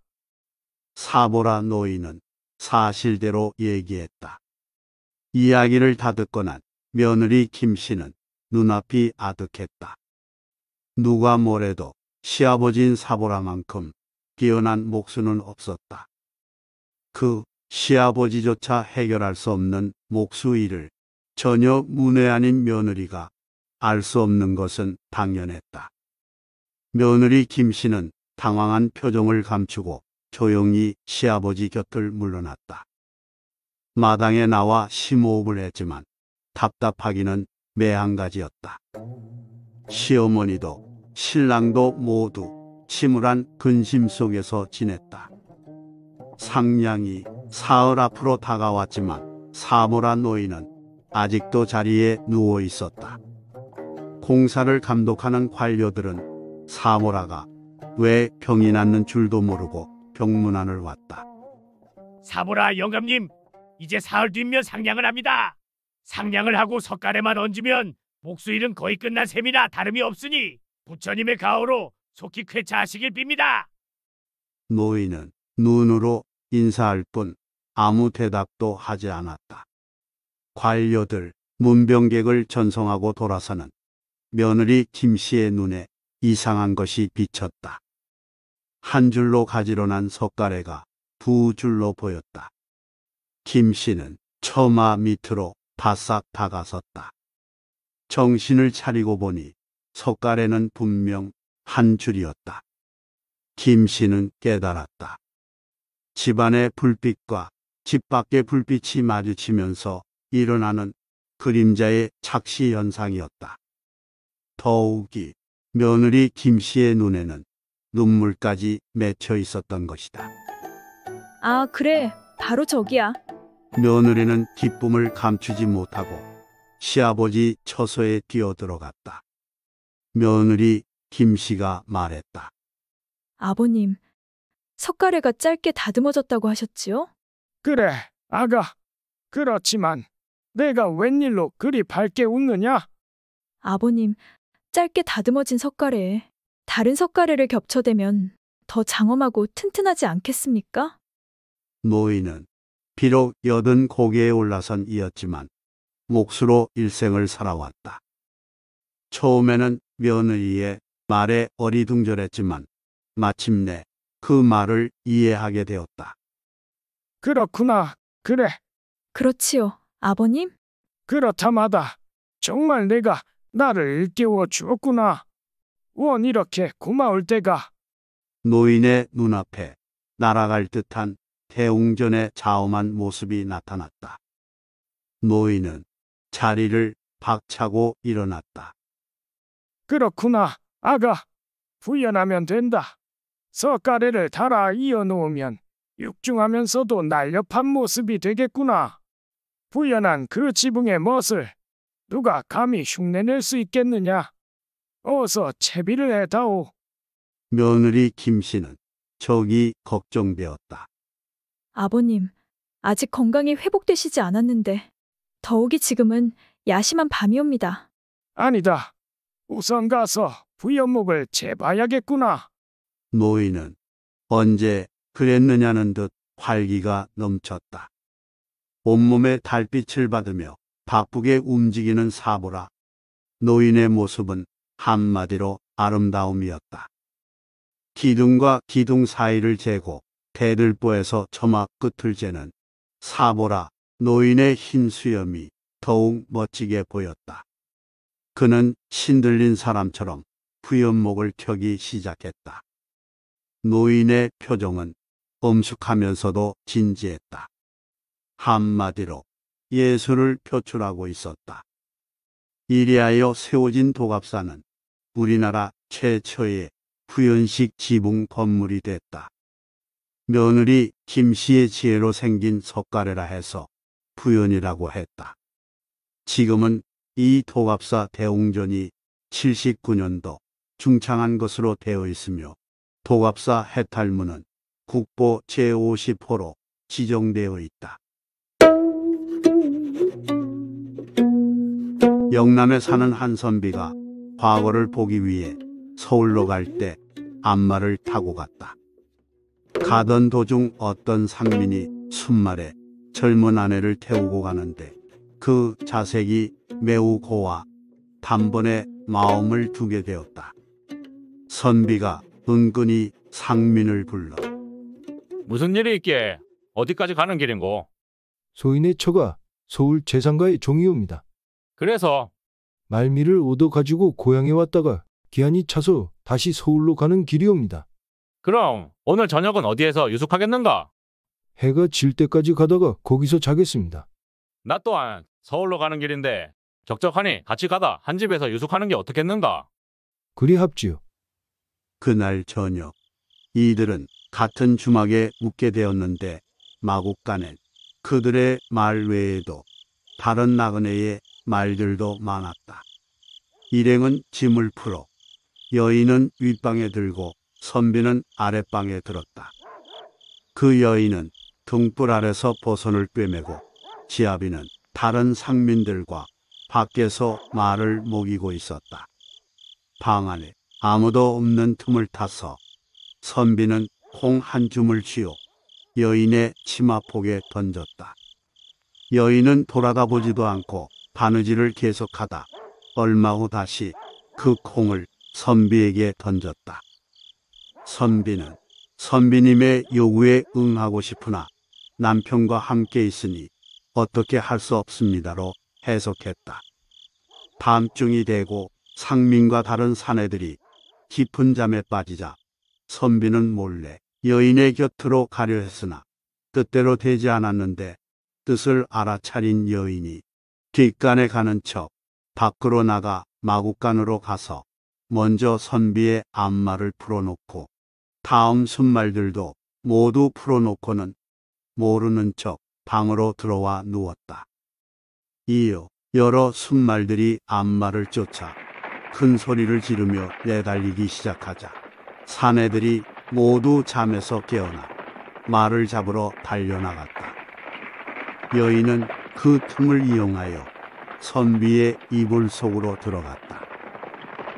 사보라 노인은 사실대로 얘기했다. 이야기를 다 듣고 난 며느리 김씨는 눈앞이 아득했다. 누가 뭐래도 시아버지인 사보라만큼 뛰어난 목수는 없었다. 그 시아버지조차 해결할 수 없는 목수 일을 전혀 문외 아닌 며느리가 알 수 없는 것은 당연했다. 며느리 김씨는 당황한 표정을 감추고 조용히 시아버지 곁을 물러났다. 마당에 나와 심호흡을 했지만 답답하기는 매한가지였다. 시어머니도 신랑도 모두 침울한 근심 속에서 지냈다. 상냥이 사흘 앞으로 다가왔지만 사모라 노인은 아직도 자리에 누워 있었다. 공사를 감독하는 관료들은 사모라가 왜 병이 났는 줄도 모르고 병문안을 왔다. 사보라 영감님, 이제 사흘 뒤면 상냥을 합니다. 상냥을 하고 석가래만 얹으면 목수일은 거의 끝난 셈이나 다름이 없으니 부처님의 가호로 속히 쾌차하시길 빕니다. 노인은 눈으로 인사할 뿐 아무 대답도 하지 않았다. 관료들, 문병객을 전송하고 돌아서는 며느리 김씨의 눈에 이상한 것이 비쳤다. 한 줄로 가지런한 석가래가 두 줄로 보였다. 김 씨는 처마 밑으로 바싹 다가섰다. 정신을 차리고 보니 석가래는 분명 한 줄이었다. 김 씨는 깨달았다. 집안의 불빛과 집 밖의 불빛이 마주치면서 일어나는 그림자의 착시 현상이었다. 더욱이 며느리 김 씨의 눈에는 눈물까지 맺혀 있었던 것이다. 아, 그래. 바로 저기야. 며느리는 기쁨을 감추지 못하고 시아버지 처소에 뛰어들어갔다. 며느리 김씨가 말했다. 아버님, 석가래가 짧게 다듬어졌다고 하셨지요? 그래, 아가. 그렇지만 내가 웬일로 그리 밝게 웃느냐? 아버님, 짧게 다듬어진 석가래에 다른 석가래를 겹쳐대면 더 장엄하고 튼튼하지 않겠습니까? 노인은 비록 여든 고개에 올라선 이었지만 몫으로 일생을 살아왔다. 처음에는 며느리의 말에 어리둥절했지만 마침내 그 말을 이해하게 되었다. 그렇구나. 그래. 그렇지요, 아버님. 그렇다마다 정말 내가 나를 일깨워 주었구나. 원 이렇게 고마울 때가 노인의 눈앞에 날아갈 듯한 대웅전의 자엄한 모습이 나타났다. 노인은 자리를 박차고 일어났다. 그렇구나, 아가. 부연하면 된다. 석가래를 달아 이어놓으면 육중하면서도 날렵한 모습이 되겠구나. 부연한 그 지붕의 멋을 누가 감히 흉내낼 수 있겠느냐? 어서 채비를 해다오. 며느리 김씨는 저기 걱정되었다. 아버님, 아직 건강이 회복되시지 않았는데 더욱이 지금은 야심한 밤이옵니다. 아니다. 우선 가서 부연목을 재봐야겠구나. 노인은 언제 그랬느냐는 듯 활기가 넘쳤다. 온몸에 달빛을 받으며 바쁘게 움직이는 사보라. 노인의 모습은 한마디로 아름다움이었다. 기둥과 기둥 사이를 재고 대들보에서 처마 끝을 재는 사보라 노인의 흰 수염이 더욱 멋지게 보였다. 그는 신들린 사람처럼 후연목을 펴기 시작했다. 노인의 표정은 엄숙하면서도 진지했다. 한마디로 예술을 표출하고 있었다. 이리하여 세워진 도갑사는 우리나라 최초의 부연식 지붕 건물이 됐다. 며느리 김씨의 지혜로 생긴 석가래라 해서 부연이라고 했다. 지금은 이 도갑사 대웅전이 79년도 중창한 것으로 되어 있으며 도갑사 해탈문은 국보 제50호로 지정되어 있다. 영남에 사는 한선비가 과거를 보기 위해 서울로 갈 때 안마를 타고 갔다. 가던 도중 어떤 상민이 순말에 젊은 아내를 태우고 가는데 그 자색이 매우 고와 단번에 마음을 두게 되었다. 선비가 은근히 상민을 불러 무슨 일이 있기에 어디까지 가는 길인고? 소인의 처가 서울 재상가의 종이옵니다. 그래서 말미를 얻어 가지고 고향에 왔다가 기한이 차서 다시 서울로 가는 길이옵니다. 그럼 오늘 저녁은 어디에서 유숙하겠는가? 해가 질 때까지 가다가 거기서 자겠습니다. 나 또한 서울로 가는 길인데 적적하니 같이 가다 한 집에서 유숙하는 게 어떻겠는가? 그리 합지요. 그날 저녁 이들은 같은 주막에 묵게 되었는데 마곡간엔 그들의 말 외에도 다른 나그네의 말들도 많았다. 일행은 짐을 풀어 여인은 윗방에 들고 선비는 아랫방에 들었다. 그 여인은 등불 아래서 보선을 꿰매고 지아비는 다른 상민들과 밖에서 말을 먹이고 있었다. 방 안에 아무도 없는 틈을 타서 선비는 콩 한 줌을 쥐어 여인의 치마폭에 던졌다. 여인은 돌아다보지도 않고 바느질을 계속하다 얼마 후 다시 그 콩을 선비에게 던졌다. 선비는 선비님의 요구에 응하고 싶으나 남편과 함께 있으니 어떻게 할 수 없습니다로 해석했다. 밤중이 되고 상민과 다른 사내들이 깊은 잠에 빠지자 선비는 몰래 여인의 곁으로 가려 했으나 뜻대로 되지 않았는데 뜻을 알아차린 여인이 뒷간에 가는 척 밖으로 나가 마구간으로 가서 먼저 선비의 앞말을 풀어놓고 다음 순말들도 모두 풀어놓고는 모르는 척 방으로 들어와 누웠다. 이어 여러 순말들이 앞말을 쫓아 큰 소리를 지르며 내달리기 시작하자 사내들이 모두 잠에서 깨어나 말을 잡으러 달려나갔다. 여인은 그 틈을 이용하여 선비의 이불 속으로 들어갔다.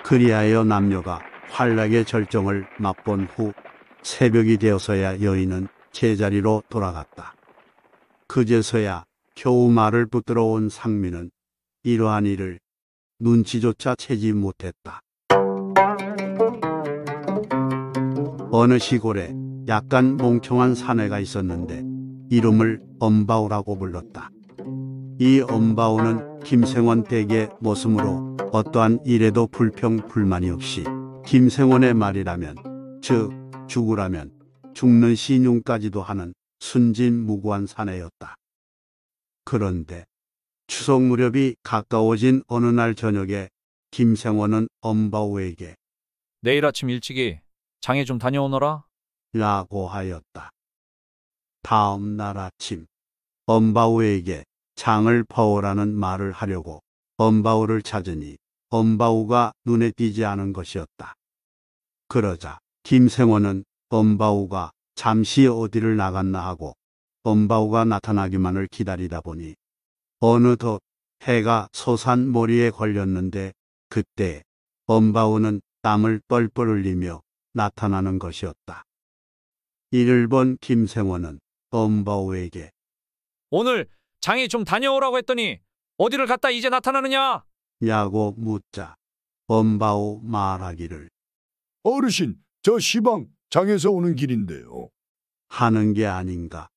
그리하여 남녀가 활락의 절정을 맛본 후 새벽이 되어서야 여인은 제자리로 돌아갔다. 그제서야 겨우 말을 붙들어 온 상민은 이러한 일을 눈치조차 채지 못했다. 어느 시골에 약간 몽청한 사내가 있었는데 이름을 엄바오라고 불렀다. 이 엄바오는 김생원 댁의 모습으로 어떠한 일에도 불평 불만이 없이 김생원의 말이라면 즉 죽으라면 죽는 시늉까지도 하는 순진무구한 사내였다. 그런데 추석 무렵이 가까워진 어느 날 저녁에 김생원은 엄바오에게 내일 아침 일찍이 장에 좀 다녀오너라 라고 하였다. 다음 날 아침 엄바오에게 장을 파오라는 말을 하려고 엄바오를 찾으니 엄바오가 눈에 띄지 않은 것이었다. 그러자 김생원은 엄바오가 잠시 어디를 나갔나 하고 엄바오가 나타나기만을 기다리다 보니 어느덧 해가 소산 머리에 걸렸는데 그때 엄바오는 땀을 뻘뻘 흘리며 나타나는 것이었다. 이를 본 김생원은 엄바오에게 오늘 장에좀 다녀오라고 했더니 어디를 갔다 이제 나타나느냐? 야고 묻자 엄바오 말하기를 어르신, 저 시방 장에서 오는 길인데요. 하는 게 아닌가.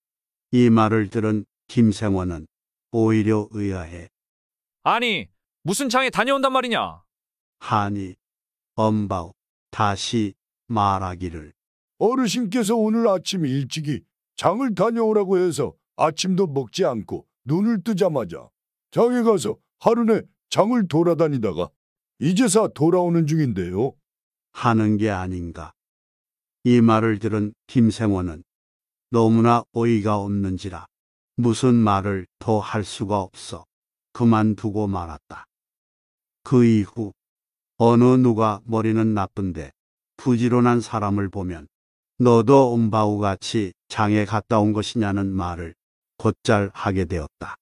이 말을 들은 김생원은 오히려 의아해 아니 무슨 장에 다녀온단 말이냐? 하니 엄바오 다시 말하기를 어르신께서 오늘 아침 일찍이 장을 다녀오라고 해서 아침도 먹지 않고 눈을 뜨자마자 장에 가서 하루내 장을 돌아다니다가 이제서 돌아오는 중인데요. 하는 게 아닌가. 이 말을 들은 김생원은 너무나 어이가 없는지라 무슨 말을 더 할 수가 없어 그만두고 말았다. 그 이후 어느 누가 머리는 나쁜데 부지런한 사람을 보면 너도 엄바우 같이 장에 갔다 온 것이냐는 말을 곧잘 하게 되었다.